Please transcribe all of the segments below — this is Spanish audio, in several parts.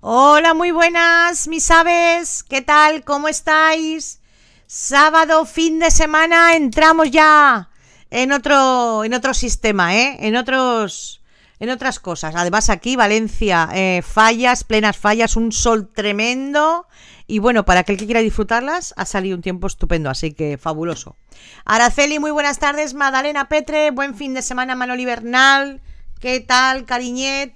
Hola, muy buenas, mis aves. ¿Qué tal? ¿Cómo estáis? Sábado, fin de semana, entramos ya en otro, en otro sistema, ¿eh? En otros, en otras cosas. Además aquí, Valencia, eh, fallas, plenas fallas, un sol tremendo. Y bueno, para aquel que quiera disfrutarlas, ha salido un tiempo estupendo, así que fabuloso. Araceli, muy buenas tardes. Madalena Petre, buen fin de semana, Manoli Bernal. ¿Qué tal, cariñet?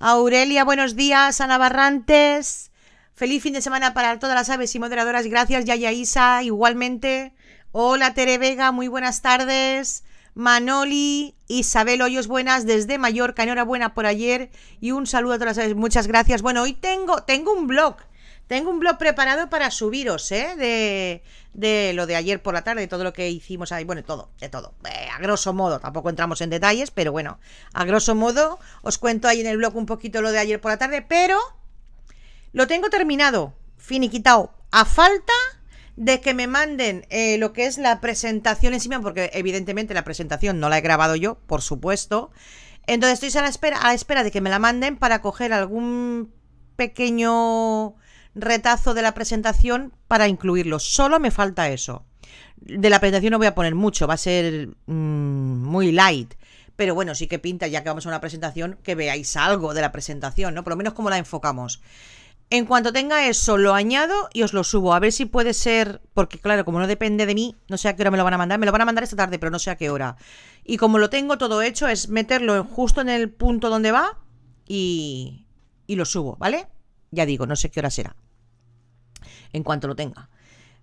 Aurelia, buenos días. Ana Barrantes. Feliz fin de semana para todas las aves y moderadoras. Gracias, Yaya Isa, igualmente. Hola, Tere Vega, muy buenas tardes. Manoli, Isabel Hoyos, buenas desde Mallorca. Enhorabuena por ayer y un saludo a todas las aves. Muchas gracias. Bueno, hoy tengo, tengo un blog tengo un blog preparado para subiros, ¿eh? De, de lo de ayer por la tarde, todo lo que hicimos ahí, bueno, todo, de todo. Eh, a grosso modo, tampoco entramos en detalles, pero bueno, a grosso modo os cuento ahí en el blog un poquito lo de ayer por la tarde, pero lo tengo terminado, finiquitado, a falta de que me manden eh, lo que es la presentación encima, porque evidentemente la presentación no la he grabado yo, por supuesto. Entonces estoy a la espera, a la espera de que me la manden para coger algún pequeño retazo de la presentación para incluirlo. Solo me falta eso. De la presentación no voy a poner mucho, va a ser mm, muy light. Pero bueno, sí que pinta, ya que vamos a una presentación, que veáis algo de la presentación, ¿no? Por lo menos cómo la enfocamos. En cuanto tenga eso, lo añado y os lo subo. A ver si puede ser, porque claro, como no depende de mí, no sé a qué hora me lo van a mandar. Me lo van a mandar esta tarde, pero no sé a qué hora. Y como lo tengo todo hecho, es meterlo justo en el punto donde va y, y lo subo, ¿vale? Ya digo, no sé qué hora será en cuanto lo tenga.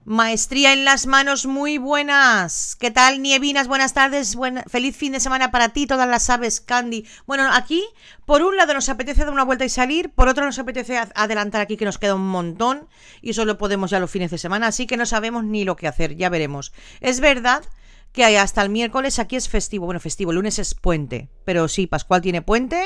Maestría en las manos, muy buenas. ¿Qué tal, Nievinas? Buenas tardes. Buen... Feliz fin de semana para ti, todas las aves, Candy. Bueno, aquí, por un lado nos apetece dar una vuelta y salir, por otro nos apetece adelantar aquí que nos queda un montón y solo podemos ya los fines de semana, así que no sabemos ni lo que hacer, ya veremos. Es verdad que hasta el miércoles aquí es festivo, bueno, festivo, el lunes es puente, pero sí, Pascual tiene puente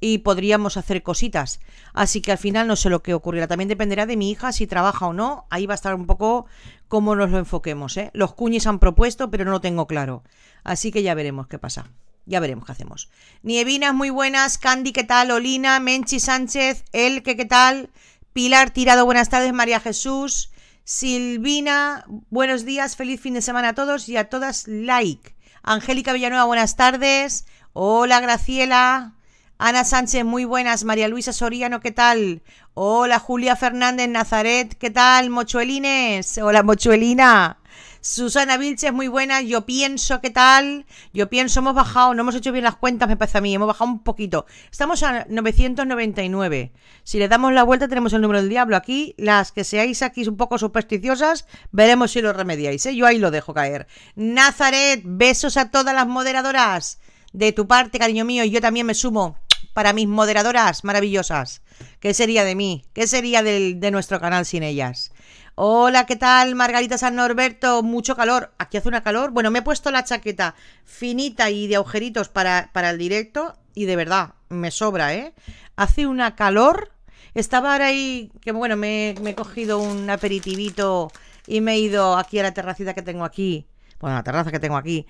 y podríamos hacer cositas. Así que al final no sé lo que ocurrirá. También dependerá de mi hija si trabaja o no. Ahí va a estar un poco cómo nos lo enfoquemos. ¿eh? Los cuñes han propuesto, pero no lo tengo claro. Así que ya veremos qué pasa. Ya veremos qué hacemos. Nievinas, muy buenas. Candy, ¿qué tal? Olina, Menchi Sánchez, Elke, ¿qué tal? Pilar Tirado, buenas tardes. María Jesús, Silvina, buenos días. Feliz fin de semana a todos y a todas. Like. Angélica Villanueva, buenas tardes. Hola, Graciela. Ana Sánchez, muy buenas. María Luisa Soriano, ¿qué tal? Hola, Julia Fernández Nazaret, ¿qué tal? Mochuelines. Hola, Mochuelina. Susana Vilches, muy buenas Yo pienso, ¿qué tal? Yo pienso, hemos bajado, no hemos hecho bien las cuentas, me parece a mí, hemos bajado un poquito. Estamos a 999. Si le damos la vuelta, tenemos el número del diablo. Aquí, las que seáis aquí un poco supersticiosas, veremos si lo remediáis. ¿eh? Yo ahí lo dejo caer. Nazaret, besos a todas las moderadoras. De tu parte, cariño mío, yo también me sumo para mis moderadoras maravillosas. ¿Qué sería de mí? ¿Qué sería de nuestro canal sin ellas? Hola, ¿qué tal? Margarita San Norberto, mucho calor. Aquí hace una calor. Bueno, me he puesto la chaqueta finita y de agujeritos para, para el directo y de verdad, me sobra, ¿eh? Hace una calor. Estaba ahora ahí, que bueno, me, he cogido un aperitivito y me he ido aquí a la terracita que tengo aquí bueno, la terraza que tengo aquí,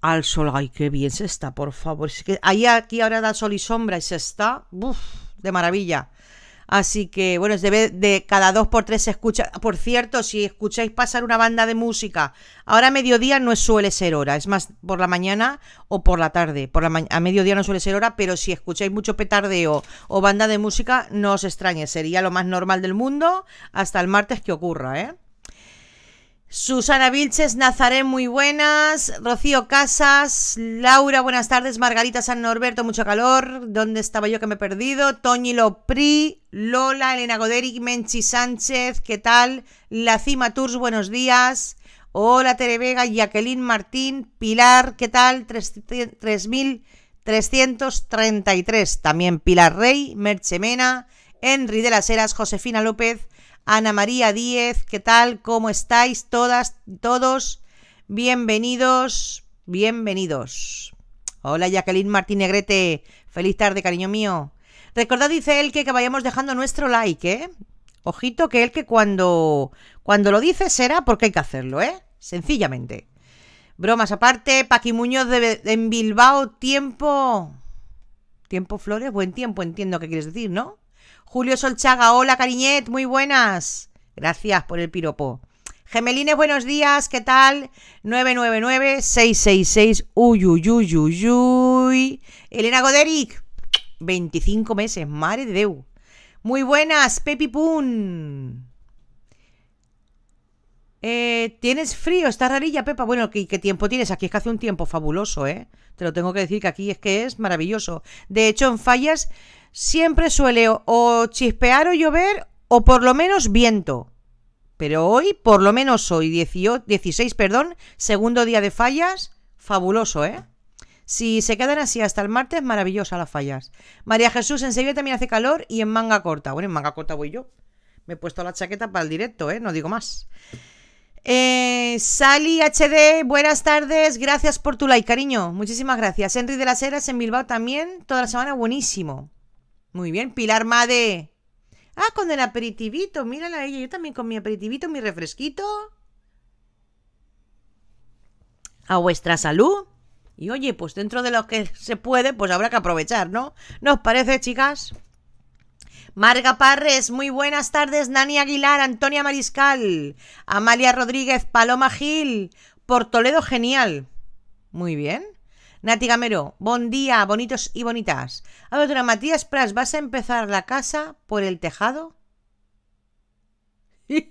al sol. Ay, qué bien se está, por favor. que ahí aquí ahora da sol y sombra y se está, uff, de maravilla. Así que, bueno, es de, cada dos por tres se escucha. Por cierto, si escucháis pasar una banda de música, ahora a mediodía no suele ser hora, es más por la mañana o por la tarde. Por la a mediodía no suele ser hora, pero si escucháis mucho petardeo o banda de música, no os extrañe, sería lo más normal del mundo hasta el martes que ocurra, ¿eh? Susana Vilches, Nazaré, muy buenas. Rocío Casas, Laura, buenas tardes. Margarita San Norberto, mucho calor. ¿Dónde estaba yo que me he perdido? Toñi Lopri, Lola, Elena Goderic, Menchi Sánchez, ¿qué tal? La Cima Tours, buenos días. Hola Tere Vega, Jacqueline Martín, Pilar, ¿qué tal? 3.333. También Pilar Rey, Mena, Henry de las Heras, Josefina López. Ana María Díez, ¿qué tal? ¿Cómo estáis todas, todos? Bienvenidos, bienvenidos. Hola Jacqueline Martín Negrete, feliz tarde, cariño mío. Recordad, dice él, que, vayamos dejando nuestro like, ¿eh? Ojito que él que cuando, cuando lo dice será porque hay que hacerlo, ¿eh? Sencillamente. Bromas aparte, Paqui Muñoz en Bilbao, tiempo... Tiempo Flores, buen tiempo, entiendo qué quieres decir, ¿no? Julio Solchaga, hola cariñet, muy buenas. Gracias por el piropo. Gemelines, buenos días, ¿qué tal? 999-666, uy, uy, uy, uy, uy. Elena Goderic, 25 meses, madre de Deu. Muy buenas, Pepi Pun. Eh, ¿Tienes frío? ¿Estás rarilla, Pepa? Bueno, ¿qué, tiempo tienes? Aquí es que hace un tiempo fabuloso, ¿eh? Te lo tengo que decir que aquí es que es maravilloso. De hecho, en Fallas siempre suele o chispear o llover o por lo menos viento. Pero hoy, por lo menos hoy, 16, perdón, segundo día de fallas, fabuloso, ¿eh? Si se quedan así hasta el martes, maravillosa las fallas. María Jesús, en Sevilla también hace calor y en manga corta. Bueno, en manga corta voy yo. Me he puesto la chaqueta para el directo, ¿eh? No digo más. Eh, Sally HD, buenas tardes. Gracias por tu like, cariño. Muchísimas gracias. Henry de las Heras en Bilbao también, toda la semana, buenísimo. Muy bien, Pilar Made. Ah, con el aperitivito, mírala ella. Yo también con mi aperitivito, mi refresquito. A vuestra salud. Y oye, pues dentro de lo que se puede, pues habrá que aprovechar, ¿no? ¿Nos parece, chicas? Marga Parres, muy buenas tardes. Nani Aguilar, Antonia Mariscal, Amalia Rodríguez, Paloma Gil. Por Toledo, genial. Muy bien. Nati Gamero, buen día, bonitos y bonitas. A ver, Matías Pras, ¿vas a empezar la casa por el tejado? Vamos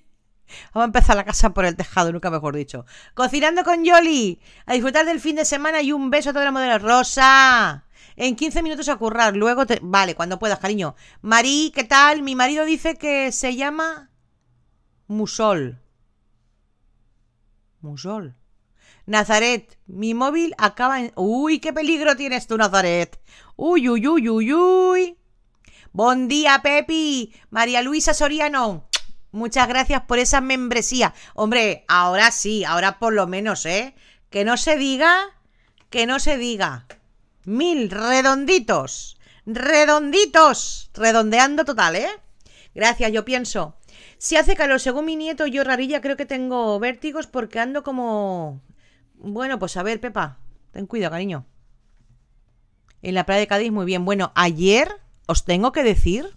a empezar la casa por el tejado, nunca mejor dicho. Cocinando con Yoli. A disfrutar del fin de semana y un beso a toda la modelo. Rosa. En 15 minutos a currar. Luego te... Vale, cuando puedas, cariño. Marí, ¿qué tal? Mi marido dice que se llama Musol. Musol. Nazaret, mi móvil acaba en... ¡Uy, qué peligro tienes tú, Nazaret! ¡Uy, uy, uy, uy, uy! ¡Buen día, Pepi! María Luisa Soriano, muchas gracias por esa membresía. Hombre, ahora sí, ahora por lo menos, ¿eh? Que no se diga, que no se diga. Mil redonditos, redonditos, redondeando total, ¿eh? Gracias, yo pienso. Si hace calor, según mi nieto, yo rarilla creo que tengo vértigos porque ando como bueno, pues a ver, Pepa, ten cuidado, cariño. En la playa de Cádiz, muy bien. Bueno, ayer os tengo que decir,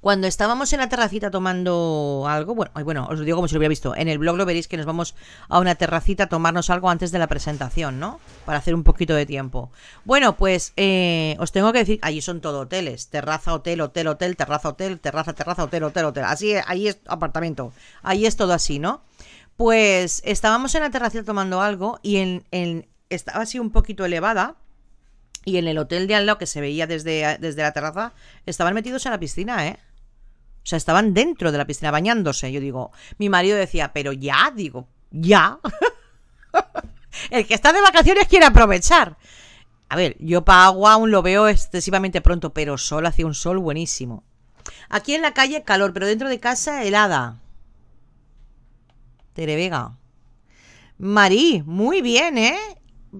cuando estábamos en la terracita tomando algo, bueno, bueno, os lo digo como si lo hubiera visto, en el blog lo veréis que nos vamos a una terracita a tomarnos algo antes de la presentación, ¿no? Para hacer un poquito de tiempo. Bueno, pues eh, os tengo que decir, allí son todo hoteles, terraza, hotel, hotel, hotel, terraza, hotel, terraza, terraza, hotel, hotel, hotel. Así, ahí es apartamento, ahí es todo así, ¿no? Pues estábamos en la terraza tomando algo y en, estaba así un poquito elevada. Y en el hotel de al lado que se veía desde, desde la terraza, estaban metidos en la piscina, ¿eh? O sea, estaban dentro de la piscina bañándose. Yo digo, mi marido decía, pero ya, digo, ya. el que está de vacaciones quiere aprovechar. A ver, yo para agua aún lo veo excesivamente pronto, pero sol hacía un sol buenísimo. Aquí en la calle calor, pero dentro de casa helada. Tere Vega. Marí, muy bien, ¿eh?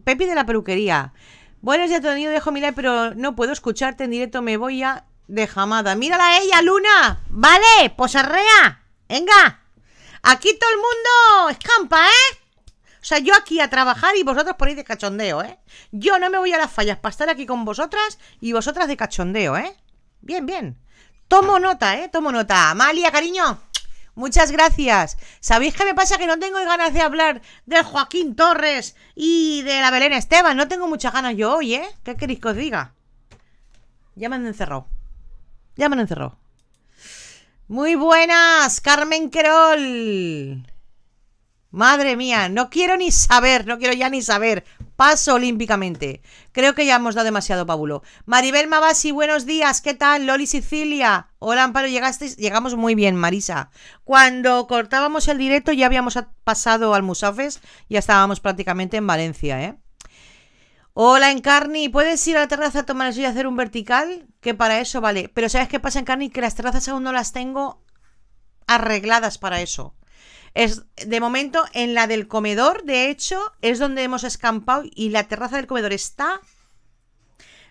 Pepi de la peluquería. Buenos días, Tonido, dejo mirar, pero no puedo escucharte en directo, me voy a de jamada. Mírala ella, Luna. Vale, posarrea. Venga. Aquí todo el mundo escampa, ¿eh? O sea, yo aquí a trabajar y vosotros ahí de cachondeo, ¿eh? Yo no me voy a las fallas para estar aquí con vosotras y vosotras de cachondeo, ¿eh? Bien, bien. Tomo nota, ¿eh? Tomo nota. Amalia, cariño. Muchas gracias. ¿Sabéis qué me pasa? Que no tengo ganas de hablar de Joaquín Torres y de la Belén Esteban. No tengo muchas ganas yo hoy, ¿eh? ¿Qué queréis que os diga? Ya me han encerrado. Ya me han encerrado. Muy buenas, Carmen Querol. Madre mía, no quiero ni saber, no quiero ya ni saber. Paso olímpicamente. Creo que ya hemos dado demasiado pábulo. Maribel Mabasi, buenos días. ¿Qué tal? Loli Sicilia. Hola, Amparo. Llegasteis. Llegamos muy bien, Marisa. Cuando cortábamos el directo ya habíamos pasado al Musafes. Ya estábamos prácticamente en Valencia, ¿eh? Hola, Encarni. ¿Puedes ir a la terraza a tomar eso y hacer un vertical? Que para eso vale. Pero ¿sabes qué pasa, Encarni? Que las terrazas aún no las tengo arregladas para eso. Es de momento en la del comedor, de hecho, es donde hemos escampado y la terraza del comedor está.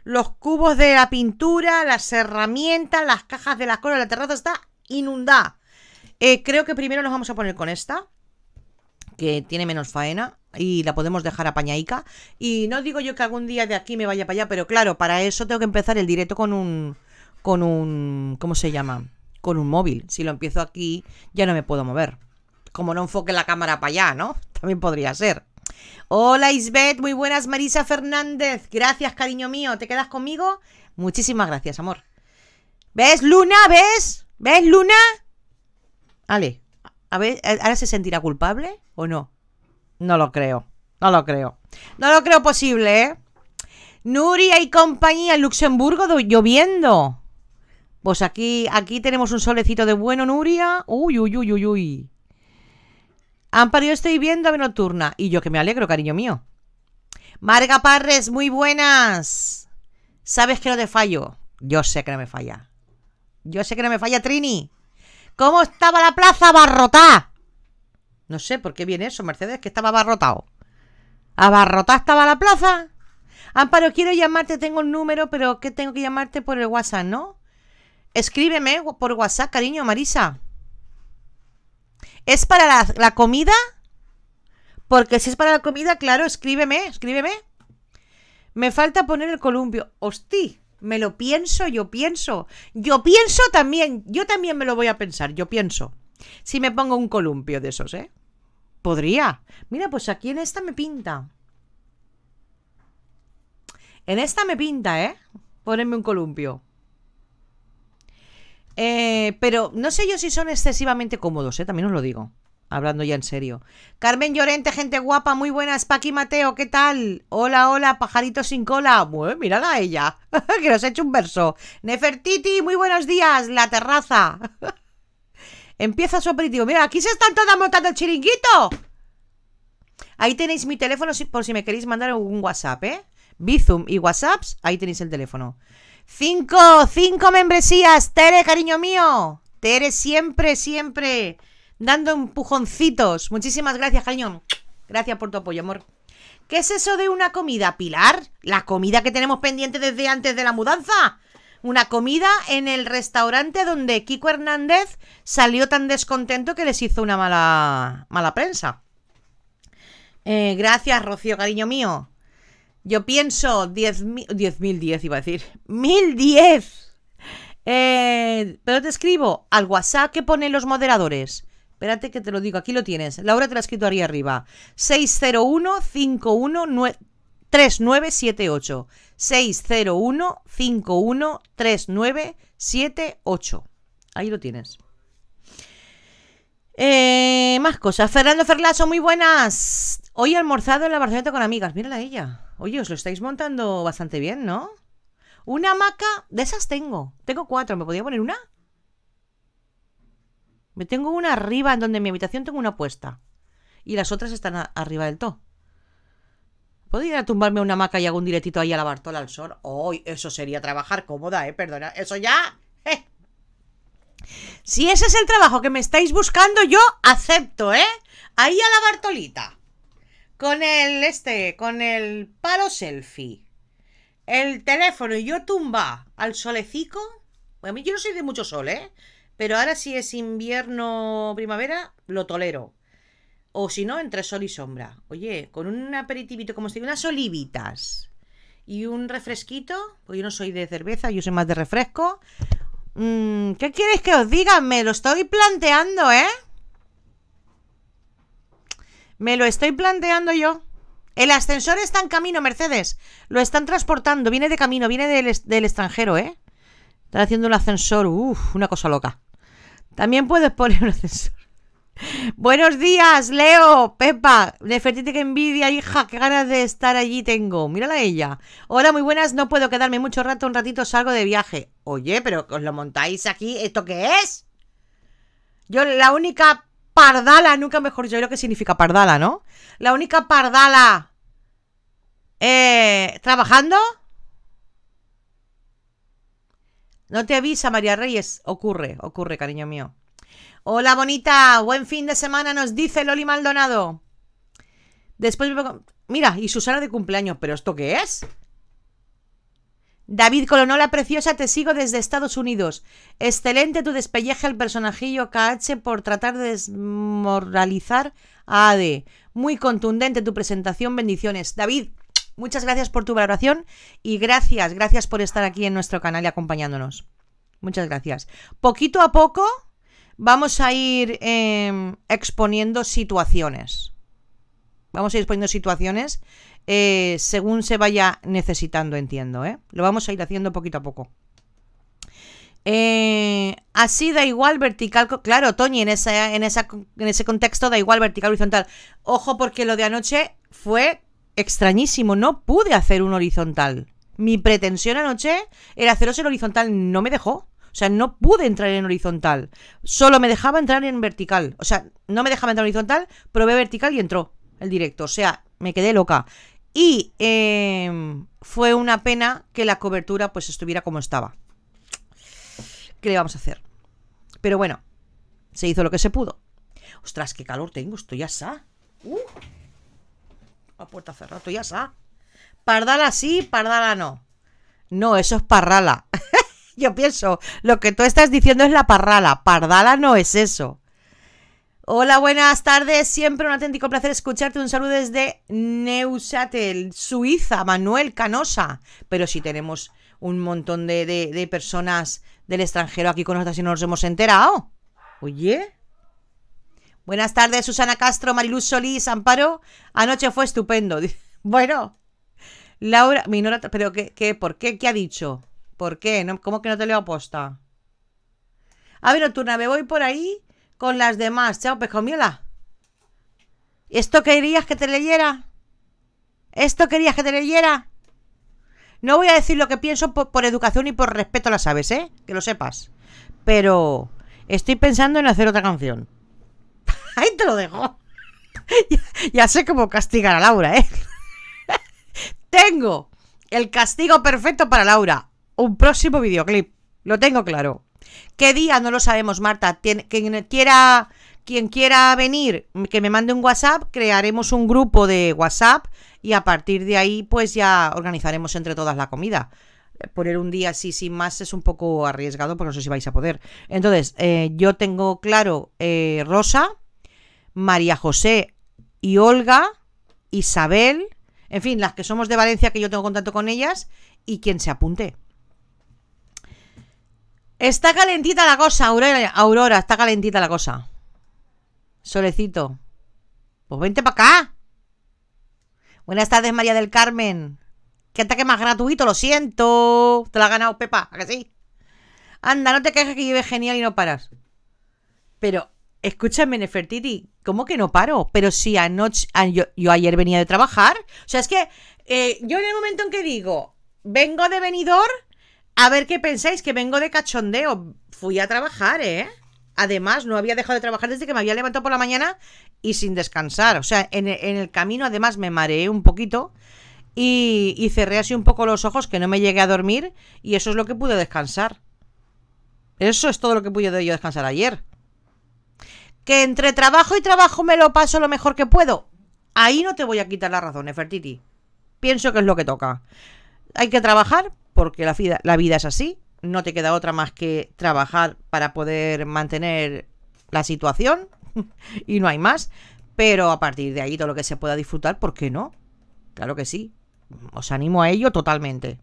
Los cubos de la pintura, las herramientas, las cajas de las cosas, la terraza está inundada. Eh, creo que primero nos vamos a poner con esta, que tiene menos faena y la podemos dejar apañaica. Y no digo yo que algún día de aquí me vaya para allá, pero claro, para eso tengo que empezar el directo con un. con un. ¿Cómo se llama? Con un móvil. Si lo empiezo aquí, ya no me puedo mover como no enfoque la cámara para allá, ¿no? También podría ser. Hola Isbeth, muy buenas Marisa Fernández. Gracias, cariño mío. ¿Te quedas conmigo? Muchísimas gracias, amor. ¿Ves, Luna? ¿Ves? ¿Ves, Luna? Ale, a ver, ¿ahora se sentirá culpable o no? No lo creo. No lo creo. No lo creo posible, ¿eh? Nuria y compañía en Luxemburgo lloviendo. Pues aquí, aquí tenemos un solecito de bueno, Nuria. Uy, uy, uy, uy, uy. Amparo, yo estoy viendo mi Nocturna. Y yo que me alegro, cariño mío. Marga Parres, muy buenas. Sabes que no te fallo. Yo sé que no me falla. Yo sé que no me falla, Trini. ¿Cómo estaba la plaza abarrotada? No sé por qué viene eso, Mercedes, que estaba abarrotado. ¿Abarrotada estaba la plaza? Amparo, quiero llamarte, tengo un número, pero que tengo que llamarte por el WhatsApp, ¿no? Escríbeme por WhatsApp, cariño, Marisa. ¿Es para la, comida? Porque si es para la comida, claro, escríbeme, escríbeme. Me falta poner el columpio. Hosti, me lo pienso, yo pienso. Yo pienso también, yo también me lo voy a pensar, yo pienso. Si me pongo un columpio de esos, ¿eh? Podría. Mira, pues aquí en esta me pinta. En esta me pinta, ¿eh? Ponerme un columpio. Eh, pero no sé yo si son excesivamente cómodos, ¿eh? también os lo digo. Hablando ya en serio. Carmen Llorente, gente guapa, muy buenas. Paqui Mateo, ¿qué tal? Hola, hola, pajarito sin cola. Bueno, mírala a ella, que nos ha hecho un verso. Nefertiti, muy buenos días, la terraza. Empieza su aperitivo. Mira, aquí se están todas montando el chiringuito. Ahí tenéis mi teléfono por si me queréis mandar un WhatsApp, ¿eh? Bizum y WhatsApps, ahí tenéis el teléfono. Cinco, cinco membresías. Tere, cariño mío. Tere siempre, siempre dando empujoncitos. Muchísimas gracias, cariño. Gracias por tu apoyo, amor. ¿Qué es eso de una comida, Pilar? La comida que tenemos pendiente desde antes de la mudanza. Una comida en el restaurante donde Kiko Hernández salió tan descontento que les hizo una mala, mala prensa. Eh, gracias, Rocío, cariño mío. Yo pienso 10.010, iba a decir. 1010. Eh, pero te escribo al WhatsApp que ponen los moderadores. Espérate que te lo digo, aquí lo tienes. Laura te lo ha escrito ahí arriba. 601 51 3978 601 51 3978 Ahí lo tienes. Eh, más cosas. Fernando Ferlazo, muy buenas. Hoy he almorzado en la Barcelona con amigas. Mírala ella. Oye, os lo estáis montando bastante bien, ¿no? Una hamaca, de esas tengo. Tengo cuatro, ¿me podía poner una? Me tengo una arriba, en donde en mi habitación tengo una puesta. Y las otras están arriba del todo. ¿Puedo ir a tumbarme una hamaca y hago un directito ahí a la Bartola al sol? ¡Hoy! Oh, eso sería trabajar cómoda, ¿eh? Perdona, eso ya. Eh. Si ese es el trabajo que me estáis buscando, yo acepto, ¿eh? Ahí a la Bartolita con el este, con el palo selfie, el teléfono y yo tumba al solecico. Bueno, mí yo no soy de mucho sol, ¿eh? Pero ahora si es invierno, primavera, lo tolero. O si no, entre sol y sombra. Oye, con un aperitivito, como si unas olivitas y un refresquito, pues yo no soy de cerveza, yo soy más de refresco. Mm, ¿Qué queréis que os diga? Me lo estoy planteando, ¿eh? Me lo estoy planteando yo. El ascensor está en camino, Mercedes. Lo están transportando. Viene de camino, viene del, extranjero, ¿eh? Están haciendo un ascensor. Uf, una cosa loca. También puedes poner un ascensor. Buenos días, Leo, Pepa, Nefertiti, que envidia, hija, qué ganas de estar allí tengo. Mírala ella. Hola, muy buenas, no puedo quedarme mucho rato, un ratito salgo de viaje. Oye, pero os lo montáis aquí, ¿esto qué es? Yo la única pardala, nunca mejor yo lo que significa pardala, ¿no? La única pardala eh, trabajando. No te avisa, María Reyes. Ocurre, ocurre, cariño mío. Hola, bonita. Buen fin de semana, nos dice Loli Maldonado. Después me... Mira, y Susana de cumpleaños. ¿Pero esto qué es? David Colonola Preciosa, te sigo desde Estados Unidos. Excelente tu despelleje al personajillo KH por tratar de desmoralizar a AD. Muy contundente tu presentación, bendiciones. David, muchas gracias por tu valoración y gracias, gracias por estar aquí en nuestro canal y acompañándonos. Muchas gracias. Poquito a poco vamos a ir em, exponiendo situaciones. Vamos a ir exponiendo situaciones eh, según se vaya necesitando, entiendo. ¿eh? Lo vamos a ir haciendo poquito a poco. Eh, así da igual vertical, claro, Toñi, en, en, ese contexto da igual vertical horizontal. Ojo porque lo de anoche fue extrañísimo, no pude hacer un horizontal. Mi pretensión anoche era haceros el horizontal, no me dejó. O sea, no pude entrar en horizontal. Solo me dejaba entrar en vertical. O sea, no me dejaba entrar en horizontal, probé vertical y entró el directo. O sea, me quedé loca. Y em, fue una pena que la cobertura pues estuviera como estaba. ¿Qué le vamos a hacer? Pero bueno, se hizo lo que se pudo. Ostras, qué calor tengo, estoy asá. Uh, a puerta cerrada, estoy asá. Pardala sí, pardala no. No, eso es parrala. Yo pienso, lo que tú estás diciendo es la parrala. Pardala no es eso. Hola, buenas tardes. Siempre un auténtico placer escucharte. Un saludo desde Neusatel, Suiza, Manuel Canosa. Pero si tenemos un montón de, personas del extranjero aquí con nosotros, y no nos hemos enterado. Oye. Buenas tardes, Susana Castro, Mariluz Solís, Amparo. Anoche fue estupendo. Bueno, Laura, minora, pero qué, ¿por qué? ¿Qué ha dicho? ¿Por qué? No, ¿Cómo que no te leo aposta? A ver, nocturna, me voy por ahí con las demás. Chao, pescomiola. ¿Esto querías que te leyera? ¿Esto querías que te leyera? No voy a decir lo que pienso por, educación y por respeto a las aves, ¿eh? Que lo sepas. Pero estoy pensando en hacer otra canción. Ahí te lo dejo. ya sé cómo castigar a Laura, ¿eh? tengo el castigo perfecto para Laura. Un próximo videoclip. Lo tengo claro. ¿Qué día? No lo sabemos, Marta. quien quiera, quien quiera venir, que me mande un WhatsApp, crearemos un grupo de WhatsApp y a partir de ahí pues ya organizaremos entre todas la comida. Poner un día así sin más es un poco arriesgado porque no sé si vais a poder. Entonces, eh, yo tengo claro eh, Rosa, María José y Olga, Isabel, en fin, las que somos de Valencia que yo tengo contacto con ellas y quien se apunte. Está calentita la cosa, Aurora, Aurora, está calentita la cosa. Solecito. Pues vente para acá. Buenas tardes, María del Carmen. Qué ataque más gratuito, lo siento. Te lo ha ganado Pepa, ¿a que sí? Anda, no te quejes que lleves genial y no paras. Pero, escúchame, Nefertiti, ¿cómo que no paro? Pero si anoche, ah, yo, ayer venía de trabajar. O sea, es que eh, yo en el momento en que digo, vengo de venidor, a ver qué pensáis, que vengo de cachondeo. Fui a trabajar, ¿eh? Además, no había dejado de trabajar desde que me había levantado por la mañana y sin descansar. O sea, en, el camino además me mareé un poquito y, cerré así un poco los ojos que no me llegué a dormir y eso es lo que pude descansar. Eso es todo lo que pude yo descansar ayer. Que entre trabajo y trabajo me lo paso lo mejor que puedo. Ahí no te voy a quitar la razón, Nefertiti. Pienso que es lo que toca. Hay que trabajar porque la vida, la vida es así, no te queda otra más que trabajar para poder mantener la situación y no hay más, pero a partir de ahí todo lo que se pueda disfrutar, ¿por qué no? Claro que sí, os animo a ello totalmente.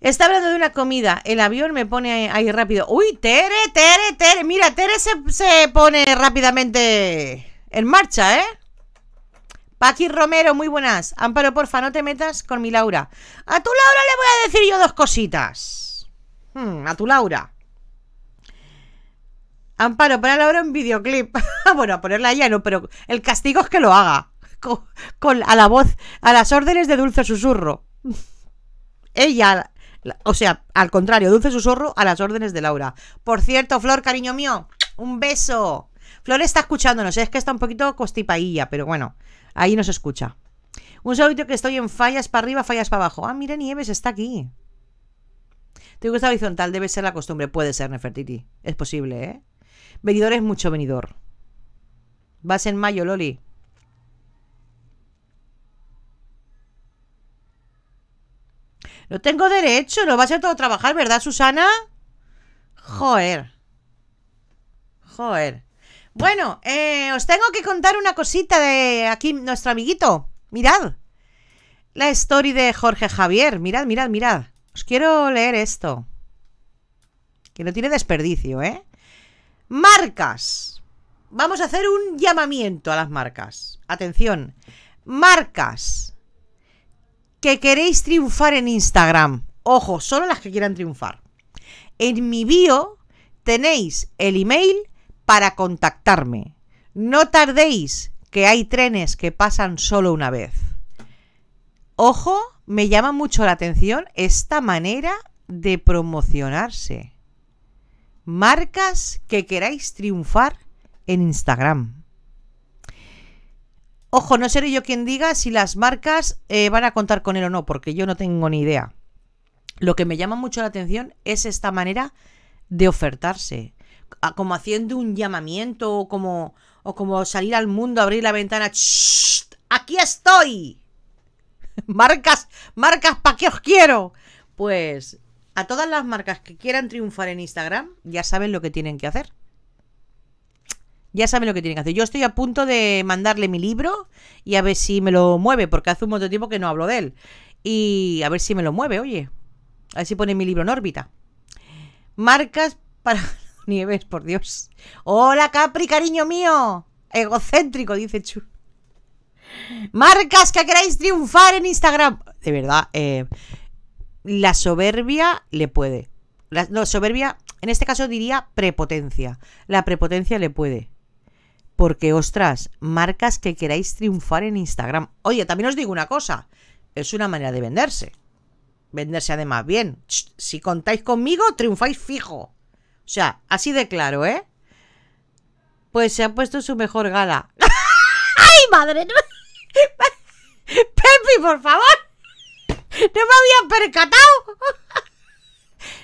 Está hablando de una comida. El avión me pone ahí rápido. ¡Uy, Tere, Tere, Tere! Mira, Tere se, se pone rápidamente en marcha, ¿eh? Paqui Romero, muy buenas. Amparo, porfa, no te metas con mi Laura. A tu Laura le voy a decir yo dos cositas. Hmm, a tu Laura. Amparo, para Laura un videoclip. bueno, a ponerla ya no, pero el castigo es que lo haga. Con, a la voz, a las órdenes de Dulce Susurro. Ella, o sea, al contrario, Dulce Susurro a las órdenes de Laura. Por cierto, Flor, cariño mío, un beso. Flor está escuchándonos, es que está un poquito costipailla, pero bueno, Ahí nos escucha. Un segundito que estoy en fallas para arriba, fallas para abajo. Ah, mira, Nieves está aquí. que estar horizontal, debe ser la costumbre. Puede ser, Nefertiti. Es posible, ¿eh? Venidor es mucho venidor. Vas en mayo, Loli. No tengo derecho, No va a ser todo trabajar, ¿verdad, Susana? Joder. Joder. Bueno, eh, os tengo que contar una cosita de aquí nuestro amiguito. Mirad. La story de Jorge Javier. Mirad, mirad, mirad. Os quiero leer esto. Que no tiene desperdicio, ¿eh? Marcas. Vamos a hacer un llamamiento a las marcas. Atención. Marcas. Que queréis triunfar en Instagram. Ojo, solo las que quieran triunfar. En mi bio tenéis el email para contactarme. No tardéis, que hay trenes que pasan solo una vez. Ojo, me llama mucho la atención esta manera de promocionarse. Marcas que queráis triunfar en Instagram. Ojo, no seré yo quien diga si las marcas eh, van a contar con él o no, porque yo no tengo ni idea. Lo que me llama mucho la atención es esta manera de ofertarse como haciendo un llamamiento o como, o como salir al mundo, abrir la ventana. ¡Aquí estoy! Marcas, marcas, ¿para qué os quiero? Pues a todas las marcas que quieran triunfar en Instagram, ya saben lo que tienen que hacer. Ya saben lo que tienen que hacer. Yo estoy a punto de mandarle mi libro y a ver si me lo mueve, porque hace un montón de tiempo que no hablo de él. Y a ver si me lo mueve, oye. A ver si pone mi libro en órbita. Marcas para Nieves, por Dios. Hola, Capri, cariño mío. Egocéntrico, dice Chu. Marcas que queráis triunfar en Instagram. De verdad, eh, la soberbia le puede. La, soberbia, en este caso diría prepotencia. La prepotencia le puede. Porque, ostras, marcas que queráis triunfar en Instagram. Oye, también os digo una cosa. Es una manera de venderse. Venderse además bien. Si contáis conmigo, triunfáis fijo. O sea, así de claro, ¿eh? Pues se ha puesto su mejor gala. ¡Ay, madre! Pepi, por favor. No me había percatado.